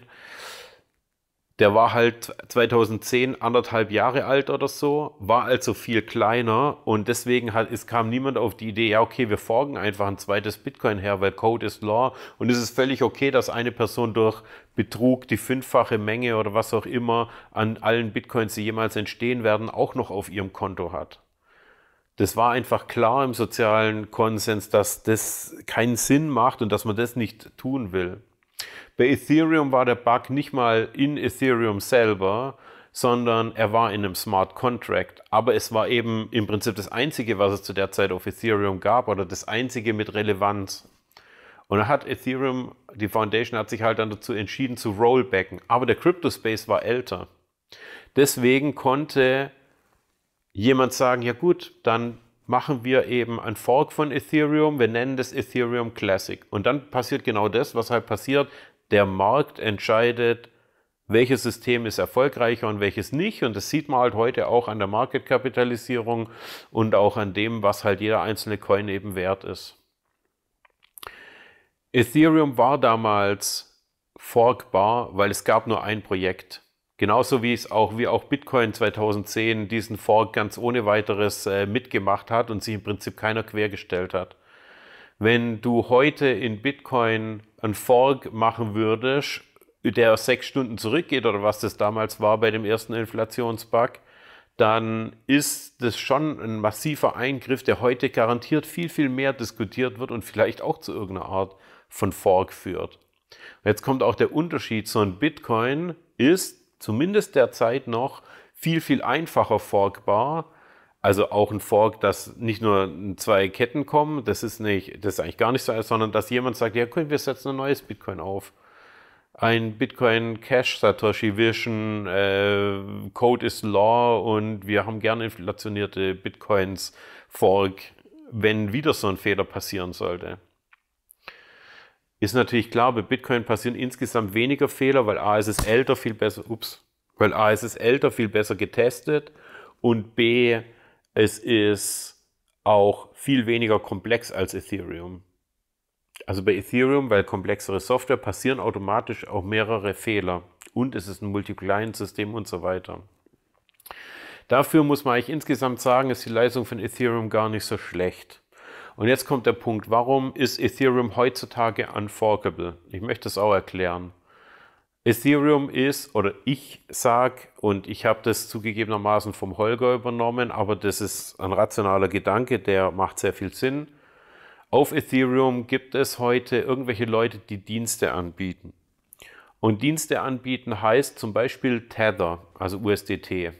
Der war halt 2010 anderthalb Jahre alt oder so, war also viel kleiner und deswegen hat, es kam niemand auf die Idee, ja okay, wir forgen einfach ein zweites Bitcoin her, weil Code ist Law und es ist völlig okay, dass eine Person durch Betrug die fünffache Menge oder was auch immer an allen Bitcoins, die jemals entstehen werden, auch noch auf ihrem Konto hat. Das war einfach klar im sozialen Konsens, dass das keinen Sinn macht und dass man das nicht tun will. Bei Ethereum war der Bug nicht mal in Ethereum selber, sondern er war in einem Smart Contract. Aber es war eben im Prinzip das Einzige, was es zu der Zeit auf Ethereum gab oder das Einzige mit Relevanz. Und da hat Ethereum, die Foundation hat sich halt dann dazu entschieden zu rollbacken. Aber der Crypto Space war älter. Deswegen konnte jemand sagen, ja gut, dann machen wir eben ein Fork von Ethereum, wir nennen das Ethereum Classic. Und dann passiert genau das, was halt passiert. Der Markt entscheidet, welches System ist erfolgreicher und welches nicht. Und das sieht man halt heute auch an der Marketkapitalisierung und auch an dem, was halt jeder einzelne Coin eben wert ist. Ethereum war damals forkbar, weil es gab nur ein Projekt. Genauso wie es auch, wie auch Bitcoin 2010 diesen Fork ganz ohne weiteres äh, mitgemacht hat und sich im Prinzip keiner quergestellt hat. Wenn du heute in Bitcoin einen Fork machen würdest, der sechs Stunden zurückgeht oder was das damals war bei dem ersten Inflationsbug, dann ist das schon ein massiver Eingriff, der heute garantiert viel, viel mehr diskutiert wird und vielleicht auch zu irgendeiner Art von Fork führt. Jetzt kommt auch der Unterschied. So ein Bitcoin ist zumindest derzeit noch viel, viel einfacher forkbar. Also auch ein Fork, dass nicht nur zwei Ketten kommen, das ist nicht, das ist eigentlich gar nicht so, sondern dass jemand sagt, ja, können wir setzen ein neues Bitcoin auf. Ein Bitcoin Cash Satoshi Vision, äh, Code is Law und wir haben gerne inflationierte Bitcoins Fork, wenn wieder so ein Fehler passieren sollte. Ist natürlich klar, bei Bitcoin passieren insgesamt weniger Fehler, weil A ist es älter, viel besser, ups, weil A ist es älter, viel besser getestet und B, es ist auch viel weniger komplex als Ethereum. Also bei Ethereum, weil komplexere Software, passieren automatisch auch mehrere Fehler. Und es ist ein Multi-Client-System und so weiter. Dafür muss man eigentlich insgesamt sagen, ist die Leistung von Ethereum gar nicht so schlecht. Und jetzt kommt der Punkt, warum ist Ethereum heutzutage unforkable? Ich möchte es auch erklären. Ethereum ist, oder ich sage, und ich habe das zugegebenermaßen vom Holger übernommen, aber das ist ein rationaler Gedanke, der macht sehr viel Sinn. Auf Ethereum gibt es heute irgendwelche Leute, die Dienste anbieten. Und Dienste anbieten heißt zum Beispiel Tether, also USDT.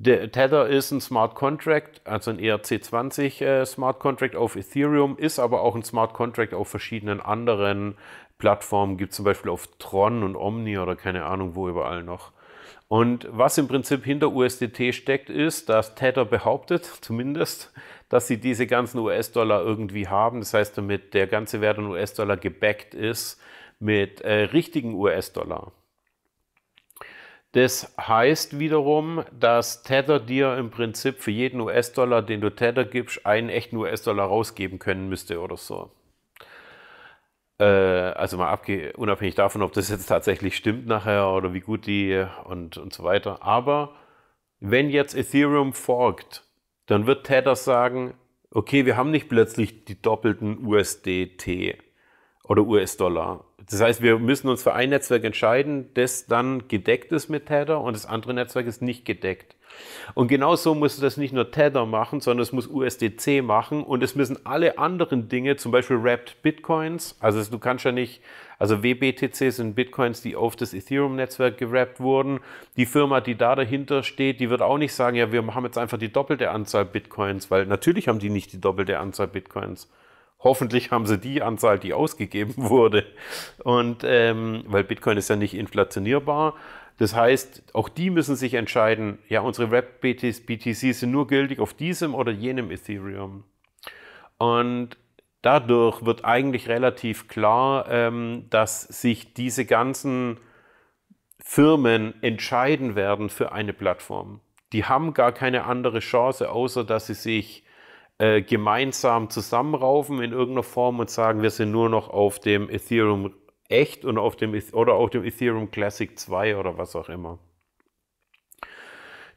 Der Tether ist ein Smart Contract, also ein ERC20 äh, Smart Contract auf Ethereum, ist aber auch ein Smart Contract auf verschiedenen anderen Plattformen, gibt zum Beispiel auf Tron und Omni oder keine Ahnung wo überall noch. Und was im Prinzip hinter USDT steckt, ist, dass Tether behauptet, zumindest, dass sie diese ganzen US-Dollar irgendwie haben. Das heißt, damit der ganze Wert in US-Dollar gebackt ist mit äh, richtigen US-Dollar. Das heißt wiederum, dass Tether dir im Prinzip für jeden US-Dollar, den du Tether gibst, einen echten US-Dollar rausgeben können müsste oder so. Äh, also mal abge unabhängig davon, ob das jetzt tatsächlich stimmt nachher oder wie gut die und, und so weiter. Aber wenn jetzt Ethereum folgt, dann wird Tether sagen, okay, wir haben nicht plötzlich die doppelten USDT oder US-Dollar, das heißt, wir müssen uns für ein Netzwerk entscheiden, das dann gedeckt ist mit Tether und das andere Netzwerk ist nicht gedeckt. Und genau so muss das nicht nur Tether machen, sondern es muss USDC machen und es müssen alle anderen Dinge, zum Beispiel Wrapped Bitcoins, also du kannst ja nicht, also WBTC sind Bitcoins, die auf das Ethereum-Netzwerk gewrappt wurden. Die Firma, die da dahinter steht, die wird auch nicht sagen, ja, wir haben jetzt einfach die doppelte Anzahl Bitcoins, weil natürlich haben die nicht die doppelte Anzahl Bitcoins. Hoffentlich haben sie die Anzahl, die ausgegeben wurde. Und ähm, weil Bitcoin ist ja nicht inflationierbar. Das heißt, auch die müssen sich entscheiden, ja, unsere Web-BTCs BTC sind nur gültig auf diesem oder jenem Ethereum. Und dadurch wird eigentlich relativ klar, ähm, dass sich diese ganzen Firmen entscheiden werden für eine Plattform. Die haben gar keine andere Chance, außer dass sie sich äh, gemeinsam zusammenraufen in irgendeiner Form und sagen, wir sind nur noch auf dem Ethereum echt und auf dem oder auf dem Ethereum Classic 2 oder was auch immer.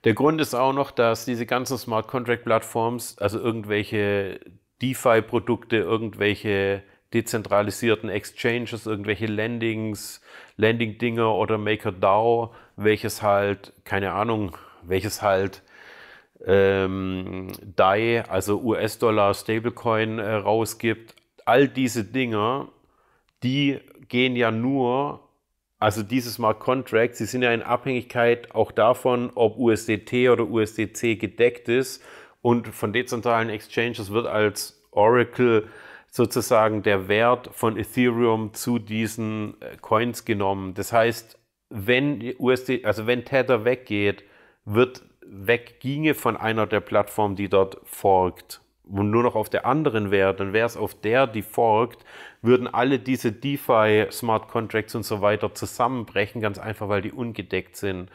Der Grund ist auch noch, dass diese ganzen Smart Contract Plattforms, also irgendwelche DeFi Produkte, irgendwelche dezentralisierten Exchanges, irgendwelche Landings, Landing Dinger oder MakerDAO, welches halt keine Ahnung, welches halt ähm, DAI, also US-Dollar, Stablecoin äh, rausgibt. All diese Dinge, die gehen ja nur, also diese Smart Contracts, sie sind ja in Abhängigkeit auch davon, ob USDT oder USDC gedeckt ist. Und von dezentralen Exchanges wird als Oracle sozusagen der Wert von Ethereum zu diesen äh, Coins genommen. Das heißt, wenn USD, also wenn Tether weggeht, wird wegginge von einer der Plattformen, die dort forkt und nur noch auf der anderen wäre, dann wäre es auf der, die forkt, würden alle diese DeFi, Smart Contracts und so weiter zusammenbrechen, ganz einfach, weil die ungedeckt sind.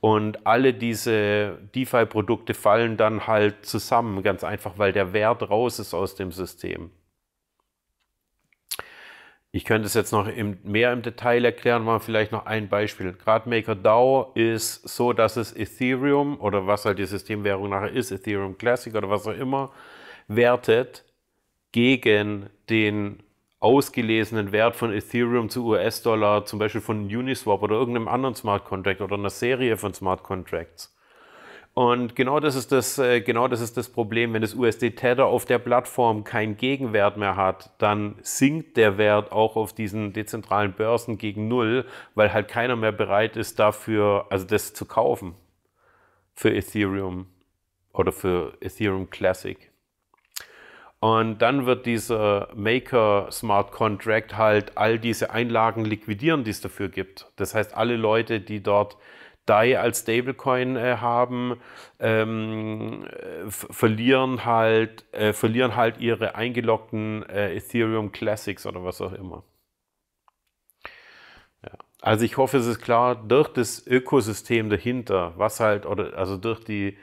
Und alle diese DeFi-Produkte fallen dann halt zusammen, ganz einfach, weil der Wert raus ist aus dem System. Ich könnte es jetzt noch im, mehr im Detail erklären, mal vielleicht noch ein Beispiel. Gerade DAO ist so, dass es Ethereum oder was halt die Systemwährung nachher ist, Ethereum Classic oder was auch immer, wertet gegen den ausgelesenen Wert von Ethereum zu US-Dollar, zum Beispiel von Uniswap oder irgendeinem anderen Smart Contract oder einer Serie von Smart Contracts. Und genau das ist das, äh, genau das ist das Problem. Wenn das USD-Tether auf der Plattform keinen Gegenwert mehr hat, dann sinkt der Wert auch auf diesen dezentralen Börsen gegen Null, weil halt keiner mehr bereit ist, dafür, also das zu kaufen. Für Ethereum oder für Ethereum Classic. Und dann wird dieser Maker Smart Contract halt all diese Einlagen liquidieren, die es dafür gibt. Das heißt, alle Leute, die dort DAI als Stablecoin äh, haben, ähm, verlieren, halt, äh, verlieren halt ihre eingeloggten äh, Ethereum Classics oder was auch immer. Ja. Also ich hoffe, es ist klar, durch das Ökosystem dahinter, was halt, oder also durch die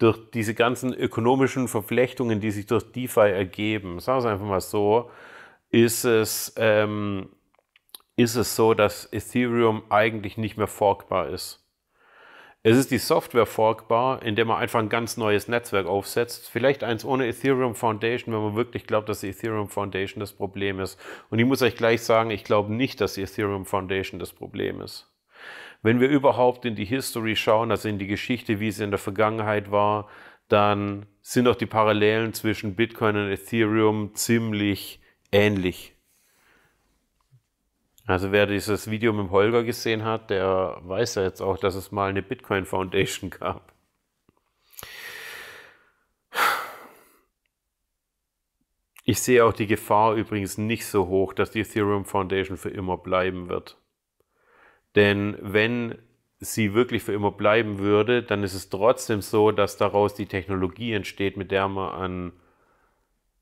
durch diese ganzen ökonomischen Verflechtungen, die sich durch DeFi ergeben, sagen wir es einfach mal so, ist es, ähm, ist es so, dass Ethereum eigentlich nicht mehr forkbar ist. Es ist die Software forkbar, indem man einfach ein ganz neues Netzwerk aufsetzt. Vielleicht eins ohne Ethereum Foundation, wenn man wirklich glaubt, dass die Ethereum Foundation das Problem ist. Und ich muss euch gleich sagen, ich glaube nicht, dass die Ethereum Foundation das Problem ist. Wenn wir überhaupt in die History schauen, also in die Geschichte, wie sie in der Vergangenheit war, dann sind auch die Parallelen zwischen Bitcoin und Ethereum ziemlich ähnlich. Also wer dieses Video mit Holger gesehen hat, der weiß ja jetzt auch, dass es mal eine Bitcoin Foundation gab. Ich sehe auch die Gefahr übrigens nicht so hoch, dass die Ethereum Foundation für immer bleiben wird. Denn wenn sie wirklich für immer bleiben würde, dann ist es trotzdem so, dass daraus die Technologie entsteht, mit der man ein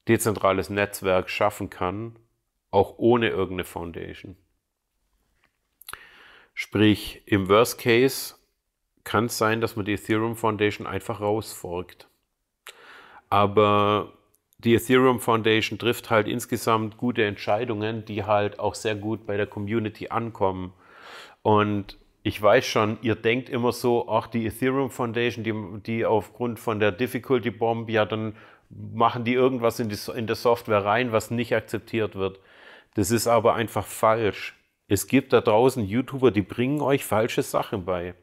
dezentrales Netzwerk schaffen kann, auch ohne irgendeine Foundation. Sprich, im Worst Case kann es sein, dass man die Ethereum Foundation einfach rausfolgt. Aber die Ethereum Foundation trifft halt insgesamt gute Entscheidungen, die halt auch sehr gut bei der Community ankommen. Und ich weiß schon, ihr denkt immer so, ach, die Ethereum Foundation, die, die aufgrund von der Difficulty Bomb, ja, dann machen die irgendwas in, die, in der Software rein, was nicht akzeptiert wird. Das ist aber einfach falsch. Es gibt da draußen YouTuber, die bringen euch falsche Sachen bei.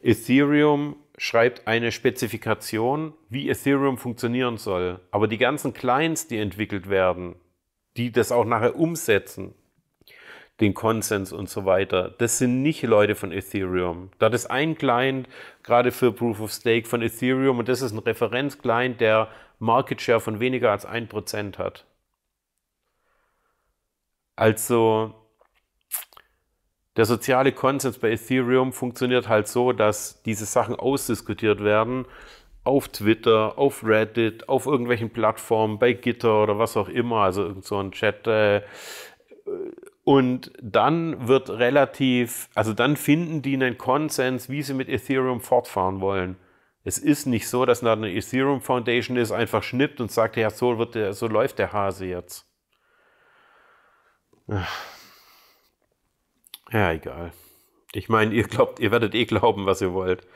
Ethereum schreibt eine Spezifikation, wie Ethereum funktionieren soll. Aber die ganzen Clients, die entwickelt werden, die das auch nachher umsetzen, den Konsens und so weiter, das sind nicht Leute von Ethereum. Da ist ein Client gerade für Proof of Stake von Ethereum und das ist ein Referenzclient, der Market Share von weniger als 1% hat. Also der soziale Konsens bei Ethereum funktioniert halt so, dass diese Sachen ausdiskutiert werden auf Twitter, auf Reddit, auf irgendwelchen Plattformen, bei Gitter oder was auch immer, also irgend so ein Chat. Äh, und dann wird relativ, also dann finden die einen Konsens, wie sie mit Ethereum fortfahren wollen. Es ist nicht so, dass eine Ethereum Foundation ist, einfach schnippt und sagt, ja, so, wird der, so läuft der Hase jetzt. Ach. Ja, egal. Ich meine, ihr glaubt, ihr werdet eh glauben, was ihr wollt.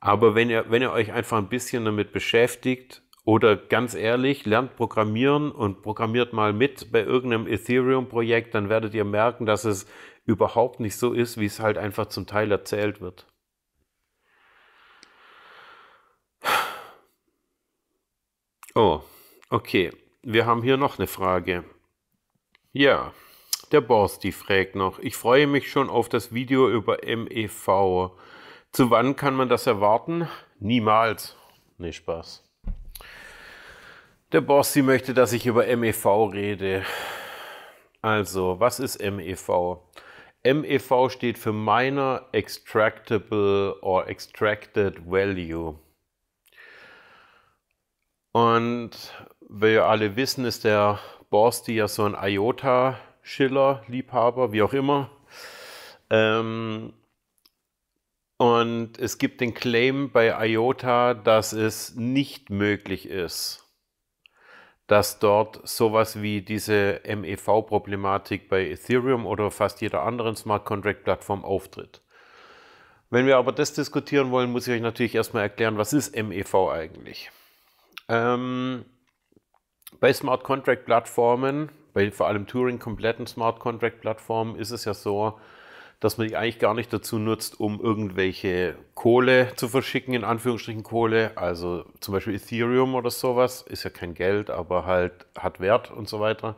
Aber wenn ihr, wenn ihr euch einfach ein bisschen damit beschäftigt oder ganz ehrlich, lernt Programmieren und programmiert mal mit bei irgendeinem Ethereum-Projekt, dann werdet ihr merken, dass es überhaupt nicht so ist, wie es halt einfach zum Teil erzählt wird. Oh, okay. Wir haben hier noch eine Frage. Ja. Der Borsti fragt noch, ich freue mich schon auf das Video über MEV. Zu wann kann man das erwarten? Niemals. Nee, Spaß. Der Borsti möchte, dass ich über MEV rede. Also, was ist MEV? MEV steht für Minor Extractable or Extracted Value. Und wie wir alle wissen, ist der Borsti ja so ein IOTA Schiller, Liebhaber, wie auch immer. Ähm, und es gibt den Claim bei IOTA, dass es nicht möglich ist, dass dort sowas wie diese MEV-Problematik bei Ethereum oder fast jeder anderen Smart Contract-Plattform auftritt. Wenn wir aber das diskutieren wollen, muss ich euch natürlich erstmal erklären, was ist MEV eigentlich? Ähm, bei Smart Contract-Plattformen bei vor allem Turing-kompletten Smart Contract-Plattformen ist es ja so, dass man die eigentlich gar nicht dazu nutzt, um irgendwelche Kohle zu verschicken, in Anführungsstrichen Kohle. Also zum Beispiel Ethereum oder sowas, ist ja kein Geld, aber halt hat Wert und so weiter.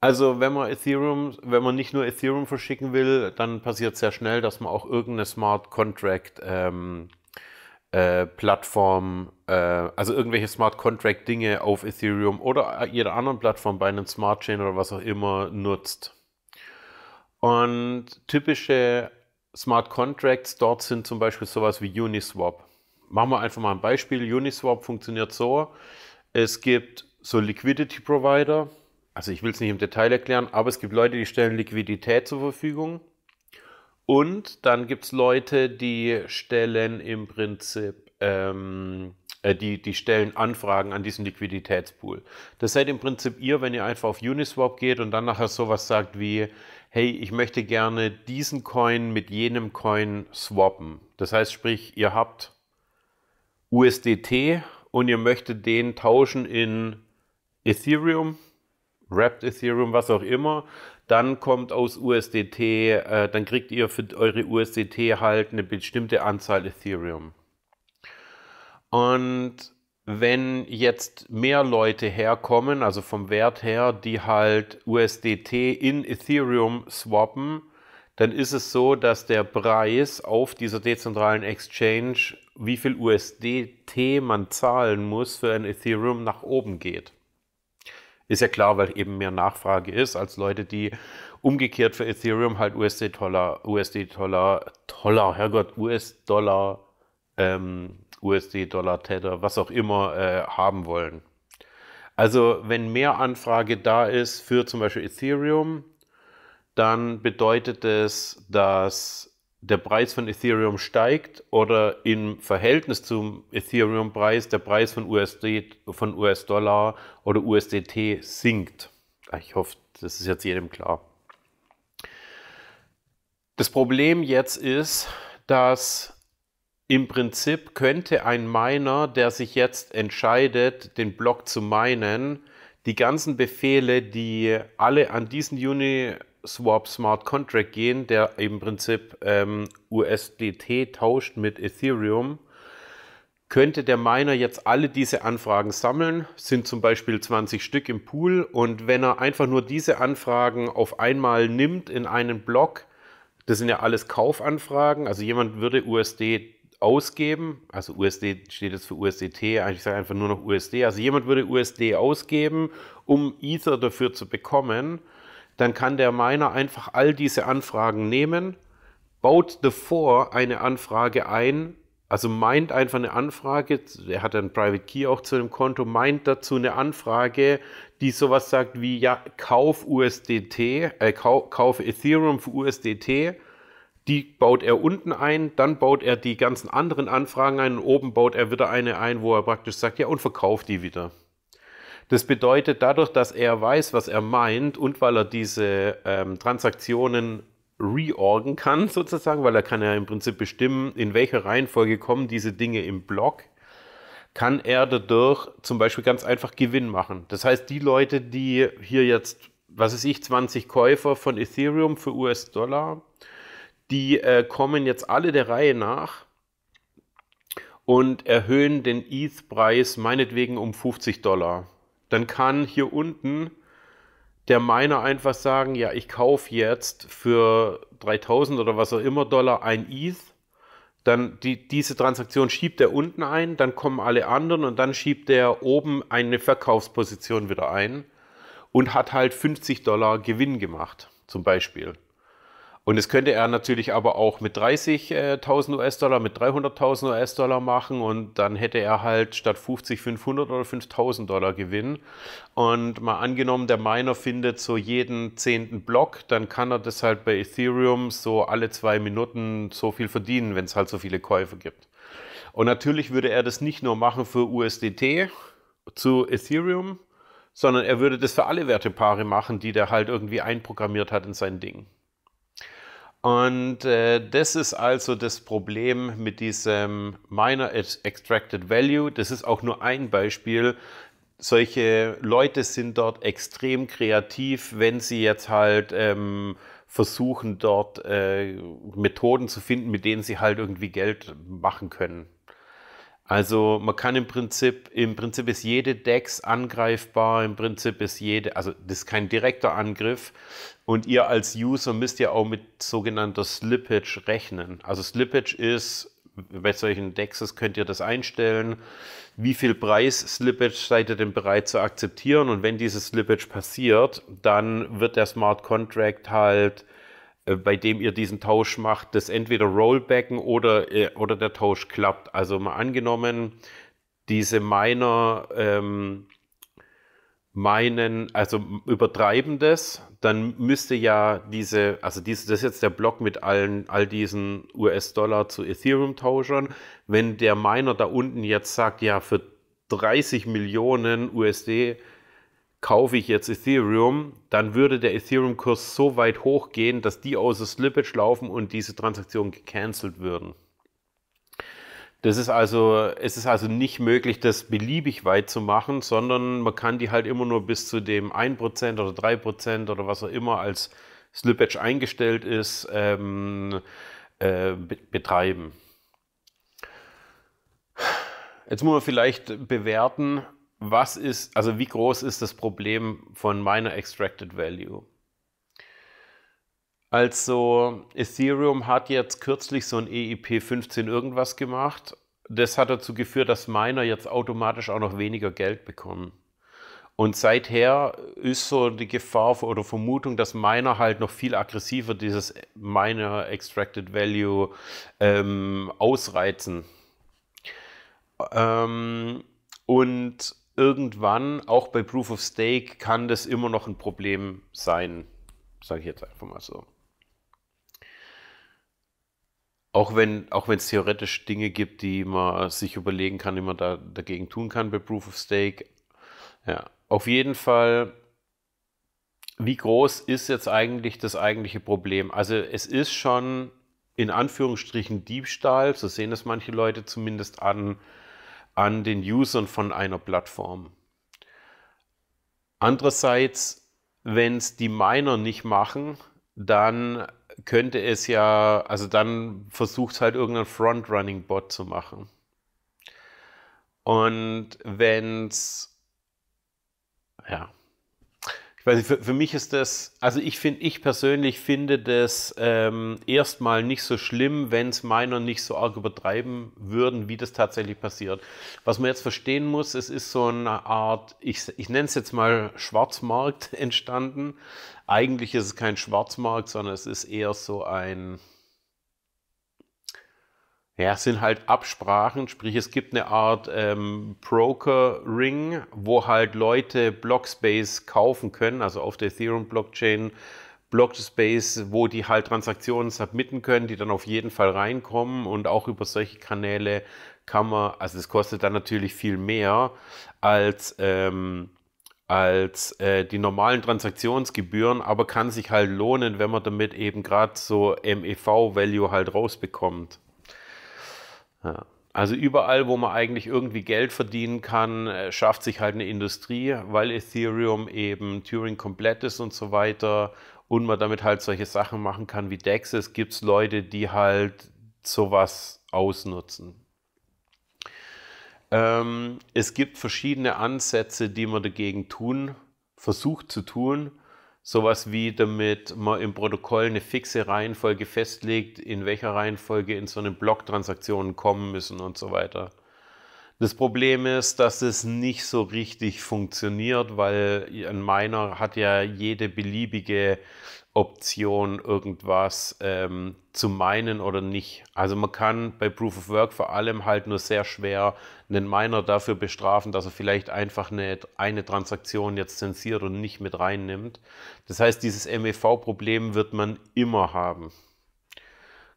Also wenn man Ethereum, wenn man nicht nur Ethereum verschicken will, dann passiert sehr schnell, dass man auch irgendeine Smart Contract ähm, äh, Plattform äh, also irgendwelche Smart Contract Dinge auf Ethereum oder jeder anderen Plattform bei einem Smart Chain oder was auch immer nutzt. Und typische Smart Contracts dort sind zum Beispiel sowas wie Uniswap. Machen wir einfach mal ein Beispiel. Uniswap funktioniert so: Es gibt so Liquidity Provider. Also ich will es nicht im Detail erklären, aber es gibt Leute, die stellen Liquidität zur Verfügung. Und dann gibt es Leute, die stellen im Prinzip ähm, äh, die, die stellen Anfragen an diesen Liquiditätspool. Das seid im Prinzip ihr, wenn ihr einfach auf Uniswap geht und dann nachher sowas sagt wie, hey, ich möchte gerne diesen Coin mit jenem Coin swappen. Das heißt, sprich, ihr habt USDT und ihr möchtet den tauschen in Ethereum, Wrapped Ethereum, was auch immer. Dann kommt aus USDT, äh, dann kriegt ihr für eure USDT halt eine bestimmte Anzahl Ethereum. Und wenn jetzt mehr Leute herkommen, also vom Wert her, die halt USDT in Ethereum swappen, dann ist es so, dass der Preis auf dieser dezentralen Exchange, wie viel USDT man zahlen muss für ein Ethereum, nach oben geht. Ist ja klar, weil eben mehr Nachfrage ist, als Leute, die umgekehrt für Ethereum halt USD-Dollar, USD-Dollar, Dollar, Herrgott, US-Dollar ähm, USD, Dollar, Tether, was auch immer äh, haben wollen. Also wenn mehr Anfrage da ist für zum Beispiel Ethereum, dann bedeutet es, dass der Preis von Ethereum steigt oder im Verhältnis zum Ethereum-Preis der Preis von USD, von US-Dollar oder USDT sinkt. Ah, ich hoffe, das ist jetzt jedem klar. Das Problem jetzt ist, dass im Prinzip könnte ein Miner, der sich jetzt entscheidet, den Block zu minen, die ganzen Befehle, die alle an diesen Uniswap Smart Contract gehen, der im Prinzip ähm, USDT tauscht mit Ethereum, könnte der Miner jetzt alle diese Anfragen sammeln, sind zum Beispiel 20 Stück im Pool und wenn er einfach nur diese Anfragen auf einmal nimmt in einen Block, das sind ja alles Kaufanfragen, also jemand würde USDT ausgeben, also USD steht jetzt für USDT, ich sage einfach nur noch USD, also jemand würde USD ausgeben, um Ether dafür zu bekommen, dann kann der Miner einfach all diese Anfragen nehmen, baut davor eine Anfrage ein, also meint einfach eine Anfrage, er hat einen Private Key auch zu dem Konto, meint dazu eine Anfrage, die sowas sagt wie, ja, kauf USDT, äh, kauf, kauf Ethereum für USDT, die baut er unten ein, dann baut er die ganzen anderen Anfragen ein und oben baut er wieder eine ein, wo er praktisch sagt, ja, und verkauft die wieder. Das bedeutet, dadurch, dass er weiß, was er meint und weil er diese ähm, Transaktionen reorgen kann, sozusagen, weil er kann ja im Prinzip bestimmen, in welcher Reihenfolge kommen diese Dinge im Block, kann er dadurch zum Beispiel ganz einfach Gewinn machen. Das heißt, die Leute, die hier jetzt, was weiß ich, 20 Käufer von Ethereum für US-Dollar die äh, kommen jetzt alle der Reihe nach und erhöhen den ETH-Preis meinetwegen um 50 Dollar. Dann kann hier unten der Miner einfach sagen, ja, ich kaufe jetzt für 3000 oder was auch immer Dollar ein ETH. Dann die, diese Transaktion schiebt er unten ein, dann kommen alle anderen und dann schiebt er oben eine Verkaufsposition wieder ein und hat halt 50 Dollar Gewinn gemacht, zum Beispiel. Und das könnte er natürlich aber auch mit 30.000 US-Dollar, mit 300.000 US-Dollar machen und dann hätte er halt statt 50 500 oder 5.000 Dollar Gewinn. Und mal angenommen, der Miner findet so jeden zehnten Block, dann kann er das halt bei Ethereum so alle zwei Minuten so viel verdienen, wenn es halt so viele Käufer gibt. Und natürlich würde er das nicht nur machen für USDT zu Ethereum, sondern er würde das für alle Wertepaare machen, die der halt irgendwie einprogrammiert hat in sein Ding. Und äh, das ist also das Problem mit diesem Minor Extracted Value. Das ist auch nur ein Beispiel. Solche Leute sind dort extrem kreativ, wenn sie jetzt halt ähm, versuchen, dort äh, Methoden zu finden, mit denen sie halt irgendwie Geld machen können. Also man kann im Prinzip, im Prinzip ist jede Dex angreifbar, im Prinzip ist jede, also das ist kein direkter Angriff und ihr als User müsst ja auch mit sogenannter Slippage rechnen. Also Slippage ist, bei solchen Dexes könnt ihr das einstellen, wie viel Preis Slippage seid ihr denn bereit zu akzeptieren und wenn dieses Slippage passiert, dann wird der Smart Contract halt äh, bei dem ihr diesen Tausch macht, das entweder Rollbacken oder, äh, oder der Tausch klappt. Also mal angenommen, diese Miner ähm, meinen, also übertreiben das, dann müsste ja diese, also diese, das ist jetzt der Block mit allen, all diesen US-Dollar zu Ethereum-Tauschern. Wenn der Miner da unten jetzt sagt, ja, für 30 Millionen USD kaufe ich jetzt Ethereum, dann würde der Ethereum-Kurs so weit hochgehen, dass die außer Slippage laufen und diese Transaktionen gecancelt würden. Das ist also, es ist also nicht möglich, das beliebig weit zu machen, sondern man kann die halt immer nur bis zu dem 1% oder 3% oder was auch immer als Slippage eingestellt ist, ähm, äh, betreiben. Jetzt muss man vielleicht bewerten, was ist, also wie groß ist das Problem von meiner Extracted Value? Also Ethereum hat jetzt kürzlich so ein EIP 15 irgendwas gemacht. Das hat dazu geführt, dass Miner jetzt automatisch auch noch weniger Geld bekommen. Und seither ist so die Gefahr oder Vermutung, dass Miner halt noch viel aggressiver dieses Miner Extracted Value ähm, ausreizen. Ähm, und irgendwann, auch bei Proof of Stake, kann das immer noch ein Problem sein, sage ich jetzt einfach mal so. Auch wenn auch es theoretisch Dinge gibt, die man sich überlegen kann, wie man da dagegen tun kann bei Proof of Stake. Ja, auf jeden Fall, wie groß ist jetzt eigentlich das eigentliche Problem? Also es ist schon in Anführungsstrichen Diebstahl, so sehen es manche Leute zumindest an, an den Usern von einer Plattform. Andererseits, wenn es die Miner nicht machen, dann könnte es ja, also dann versucht halt irgendein Frontrunning-Bot zu machen. Und wenn es, ja, ich weiß nicht, für, für mich ist das, also ich finde, ich persönlich finde das ähm, erstmal nicht so schlimm, wenn es Miner nicht so arg übertreiben würden, wie das tatsächlich passiert. Was man jetzt verstehen muss, es ist so eine Art, ich, ich nenne es jetzt mal Schwarzmarkt entstanden. Eigentlich ist es kein Schwarzmarkt, sondern es ist eher so ein, ja, es sind halt Absprachen, sprich es gibt eine Art ähm, Broker-Ring, wo halt Leute Blockspace kaufen können, also auf der Ethereum-Blockchain Blockspace, wo die halt Transaktionen submitten können, die dann auf jeden Fall reinkommen und auch über solche Kanäle kann man, also es kostet dann natürlich viel mehr als... Ähm, als äh, die normalen Transaktionsgebühren, aber kann sich halt lohnen, wenn man damit eben gerade so MEV-Value halt rausbekommt. Ja. Also überall, wo man eigentlich irgendwie Geld verdienen kann, äh, schafft sich halt eine Industrie, weil Ethereum eben Turing komplett ist und so weiter und man damit halt solche Sachen machen kann wie Dexes, gibt es Leute, die halt sowas ausnutzen. Ähm, es gibt verschiedene Ansätze, die man dagegen tun, versucht zu tun sowas wie damit man im Protokoll eine fixe Reihenfolge festlegt, in welcher Reihenfolge in so einem Block Transaktionen kommen müssen und so weiter. Das Problem ist, dass es nicht so richtig funktioniert, weil ein Miner hat ja jede beliebige Option, irgendwas ähm, zu meinen oder nicht. Also man kann bei Proof of Work vor allem halt nur sehr schwer einen Miner dafür bestrafen, dass er vielleicht einfach eine, eine Transaktion jetzt zensiert und nicht mit reinnimmt. Das heißt, dieses MEV-Problem wird man immer haben.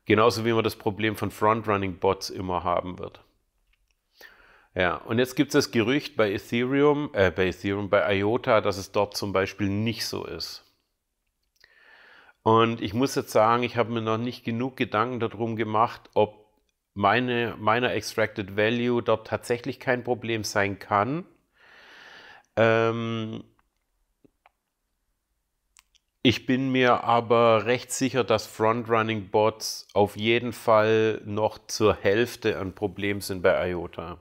Genauso wie man das Problem von Frontrunning-Bots immer haben wird. Ja, und jetzt gibt es das Gerücht bei Ethereum, äh, bei Ethereum, bei IOTA, dass es dort zum Beispiel nicht so ist. Und ich muss jetzt sagen, ich habe mir noch nicht genug Gedanken darum gemacht, ob meine, meiner Extracted Value dort tatsächlich kein Problem sein kann. Ähm ich bin mir aber recht sicher, dass Frontrunning-Bots auf jeden Fall noch zur Hälfte ein Problem sind bei IOTA.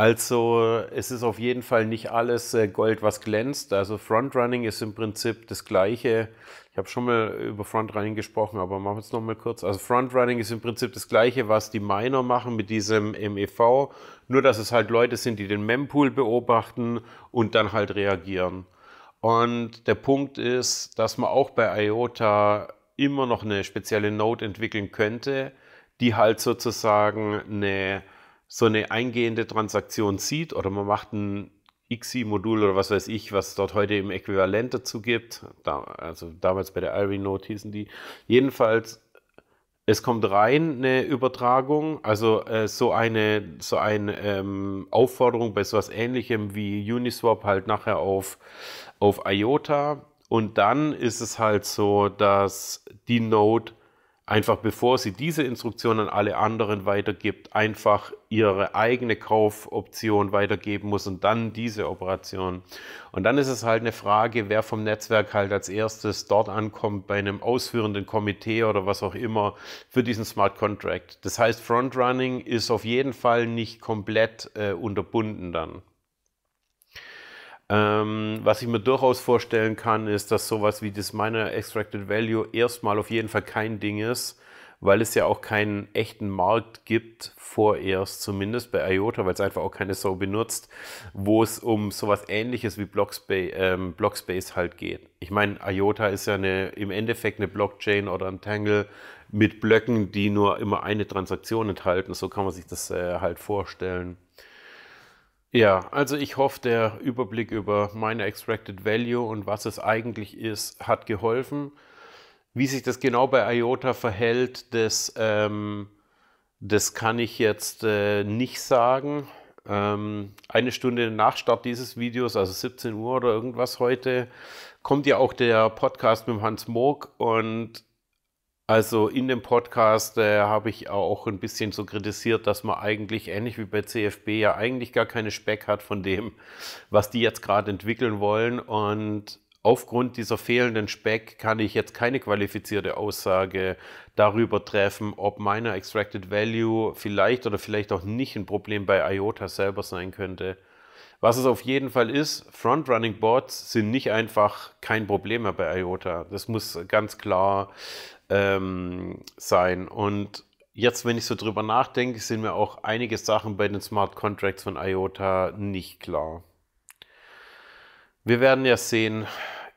Also es ist auf jeden Fall nicht alles äh, Gold, was glänzt. Also Frontrunning ist im Prinzip das gleiche. Ich habe schon mal über Frontrunning gesprochen, aber machen wir es nochmal kurz. Also Frontrunning ist im Prinzip das gleiche, was die Miner machen mit diesem MEV, nur dass es halt Leute sind, die den Mempool beobachten und dann halt reagieren. Und der Punkt ist, dass man auch bei IOTA immer noch eine spezielle Node entwickeln könnte, die halt sozusagen eine so eine eingehende Transaktion sieht oder man macht ein XI-Modul oder was weiß ich, was dort heute im Äquivalent dazu gibt. Da, also damals bei der Ivy Note hießen die. Jedenfalls, es kommt rein eine Übertragung, also äh, so eine, so eine ähm, Aufforderung bei so was ähnlichem wie Uniswap halt nachher auf, auf IOTA. Und dann ist es halt so, dass die Node einfach bevor sie diese Instruktion an alle anderen weitergibt, einfach ihre eigene Kaufoption weitergeben muss und dann diese Operation. Und dann ist es halt eine Frage, wer vom Netzwerk halt als erstes dort ankommt bei einem ausführenden Komitee oder was auch immer für diesen Smart Contract. Das heißt, Frontrunning ist auf jeden Fall nicht komplett äh, unterbunden dann. Ähm, was ich mir durchaus vorstellen kann, ist, dass sowas wie das Miner Extracted Value erstmal auf jeden Fall kein Ding ist, weil es ja auch keinen echten Markt gibt, vorerst zumindest bei IOTA, weil es einfach auch keine Sau benutzt, wo es um sowas ähnliches wie Blockspace, ähm, Blockspace halt geht. Ich meine, IOTA ist ja eine, im Endeffekt eine Blockchain oder ein Tangle mit Blöcken, die nur immer eine Transaktion enthalten. So kann man sich das äh, halt vorstellen. Ja, also ich hoffe, der Überblick über meine Extracted Value und was es eigentlich ist, hat geholfen. Wie sich das genau bei IOTA verhält, das, ähm, das kann ich jetzt äh, nicht sagen. Ähm, eine Stunde nach Start dieses Videos, also 17 Uhr oder irgendwas heute, kommt ja auch der Podcast mit Hans Moog und also in dem Podcast äh, habe ich auch ein bisschen so kritisiert, dass man eigentlich ähnlich wie bei CFB ja eigentlich gar keine Speck hat von dem, was die jetzt gerade entwickeln wollen. Und aufgrund dieser fehlenden Speck kann ich jetzt keine qualifizierte Aussage darüber treffen, ob meiner Extracted Value vielleicht oder vielleicht auch nicht ein Problem bei IOTA selber sein könnte. Was es auf jeden Fall ist, Frontrunning bots sind nicht einfach kein Problem mehr bei IOTA. Das muss ganz klar ähm, sein. Und jetzt, wenn ich so drüber nachdenke, sind mir auch einige Sachen bei den Smart Contracts von IOTA nicht klar. Wir werden ja sehen,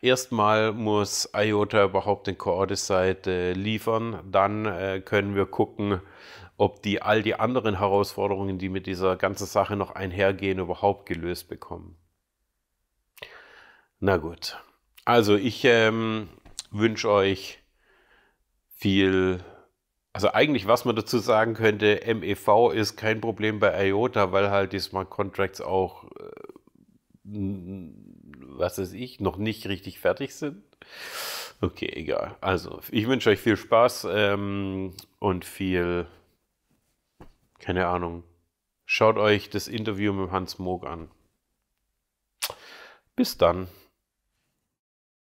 erstmal muss IOTA überhaupt den coordis decide liefern. Dann äh, können wir gucken, ob die all die anderen Herausforderungen, die mit dieser ganzen Sache noch einhergehen, überhaupt gelöst bekommen. Na gut. Also ich ähm, wünsche euch viel, also eigentlich, was man dazu sagen könnte, MEV ist kein Problem bei IOTA, weil halt die Smart Contracts auch, äh, was weiß ich, noch nicht richtig fertig sind. Okay, egal. Also, ich wünsche euch viel Spaß ähm, und viel, keine Ahnung. Schaut euch das Interview mit Hans Moog an. Bis dann.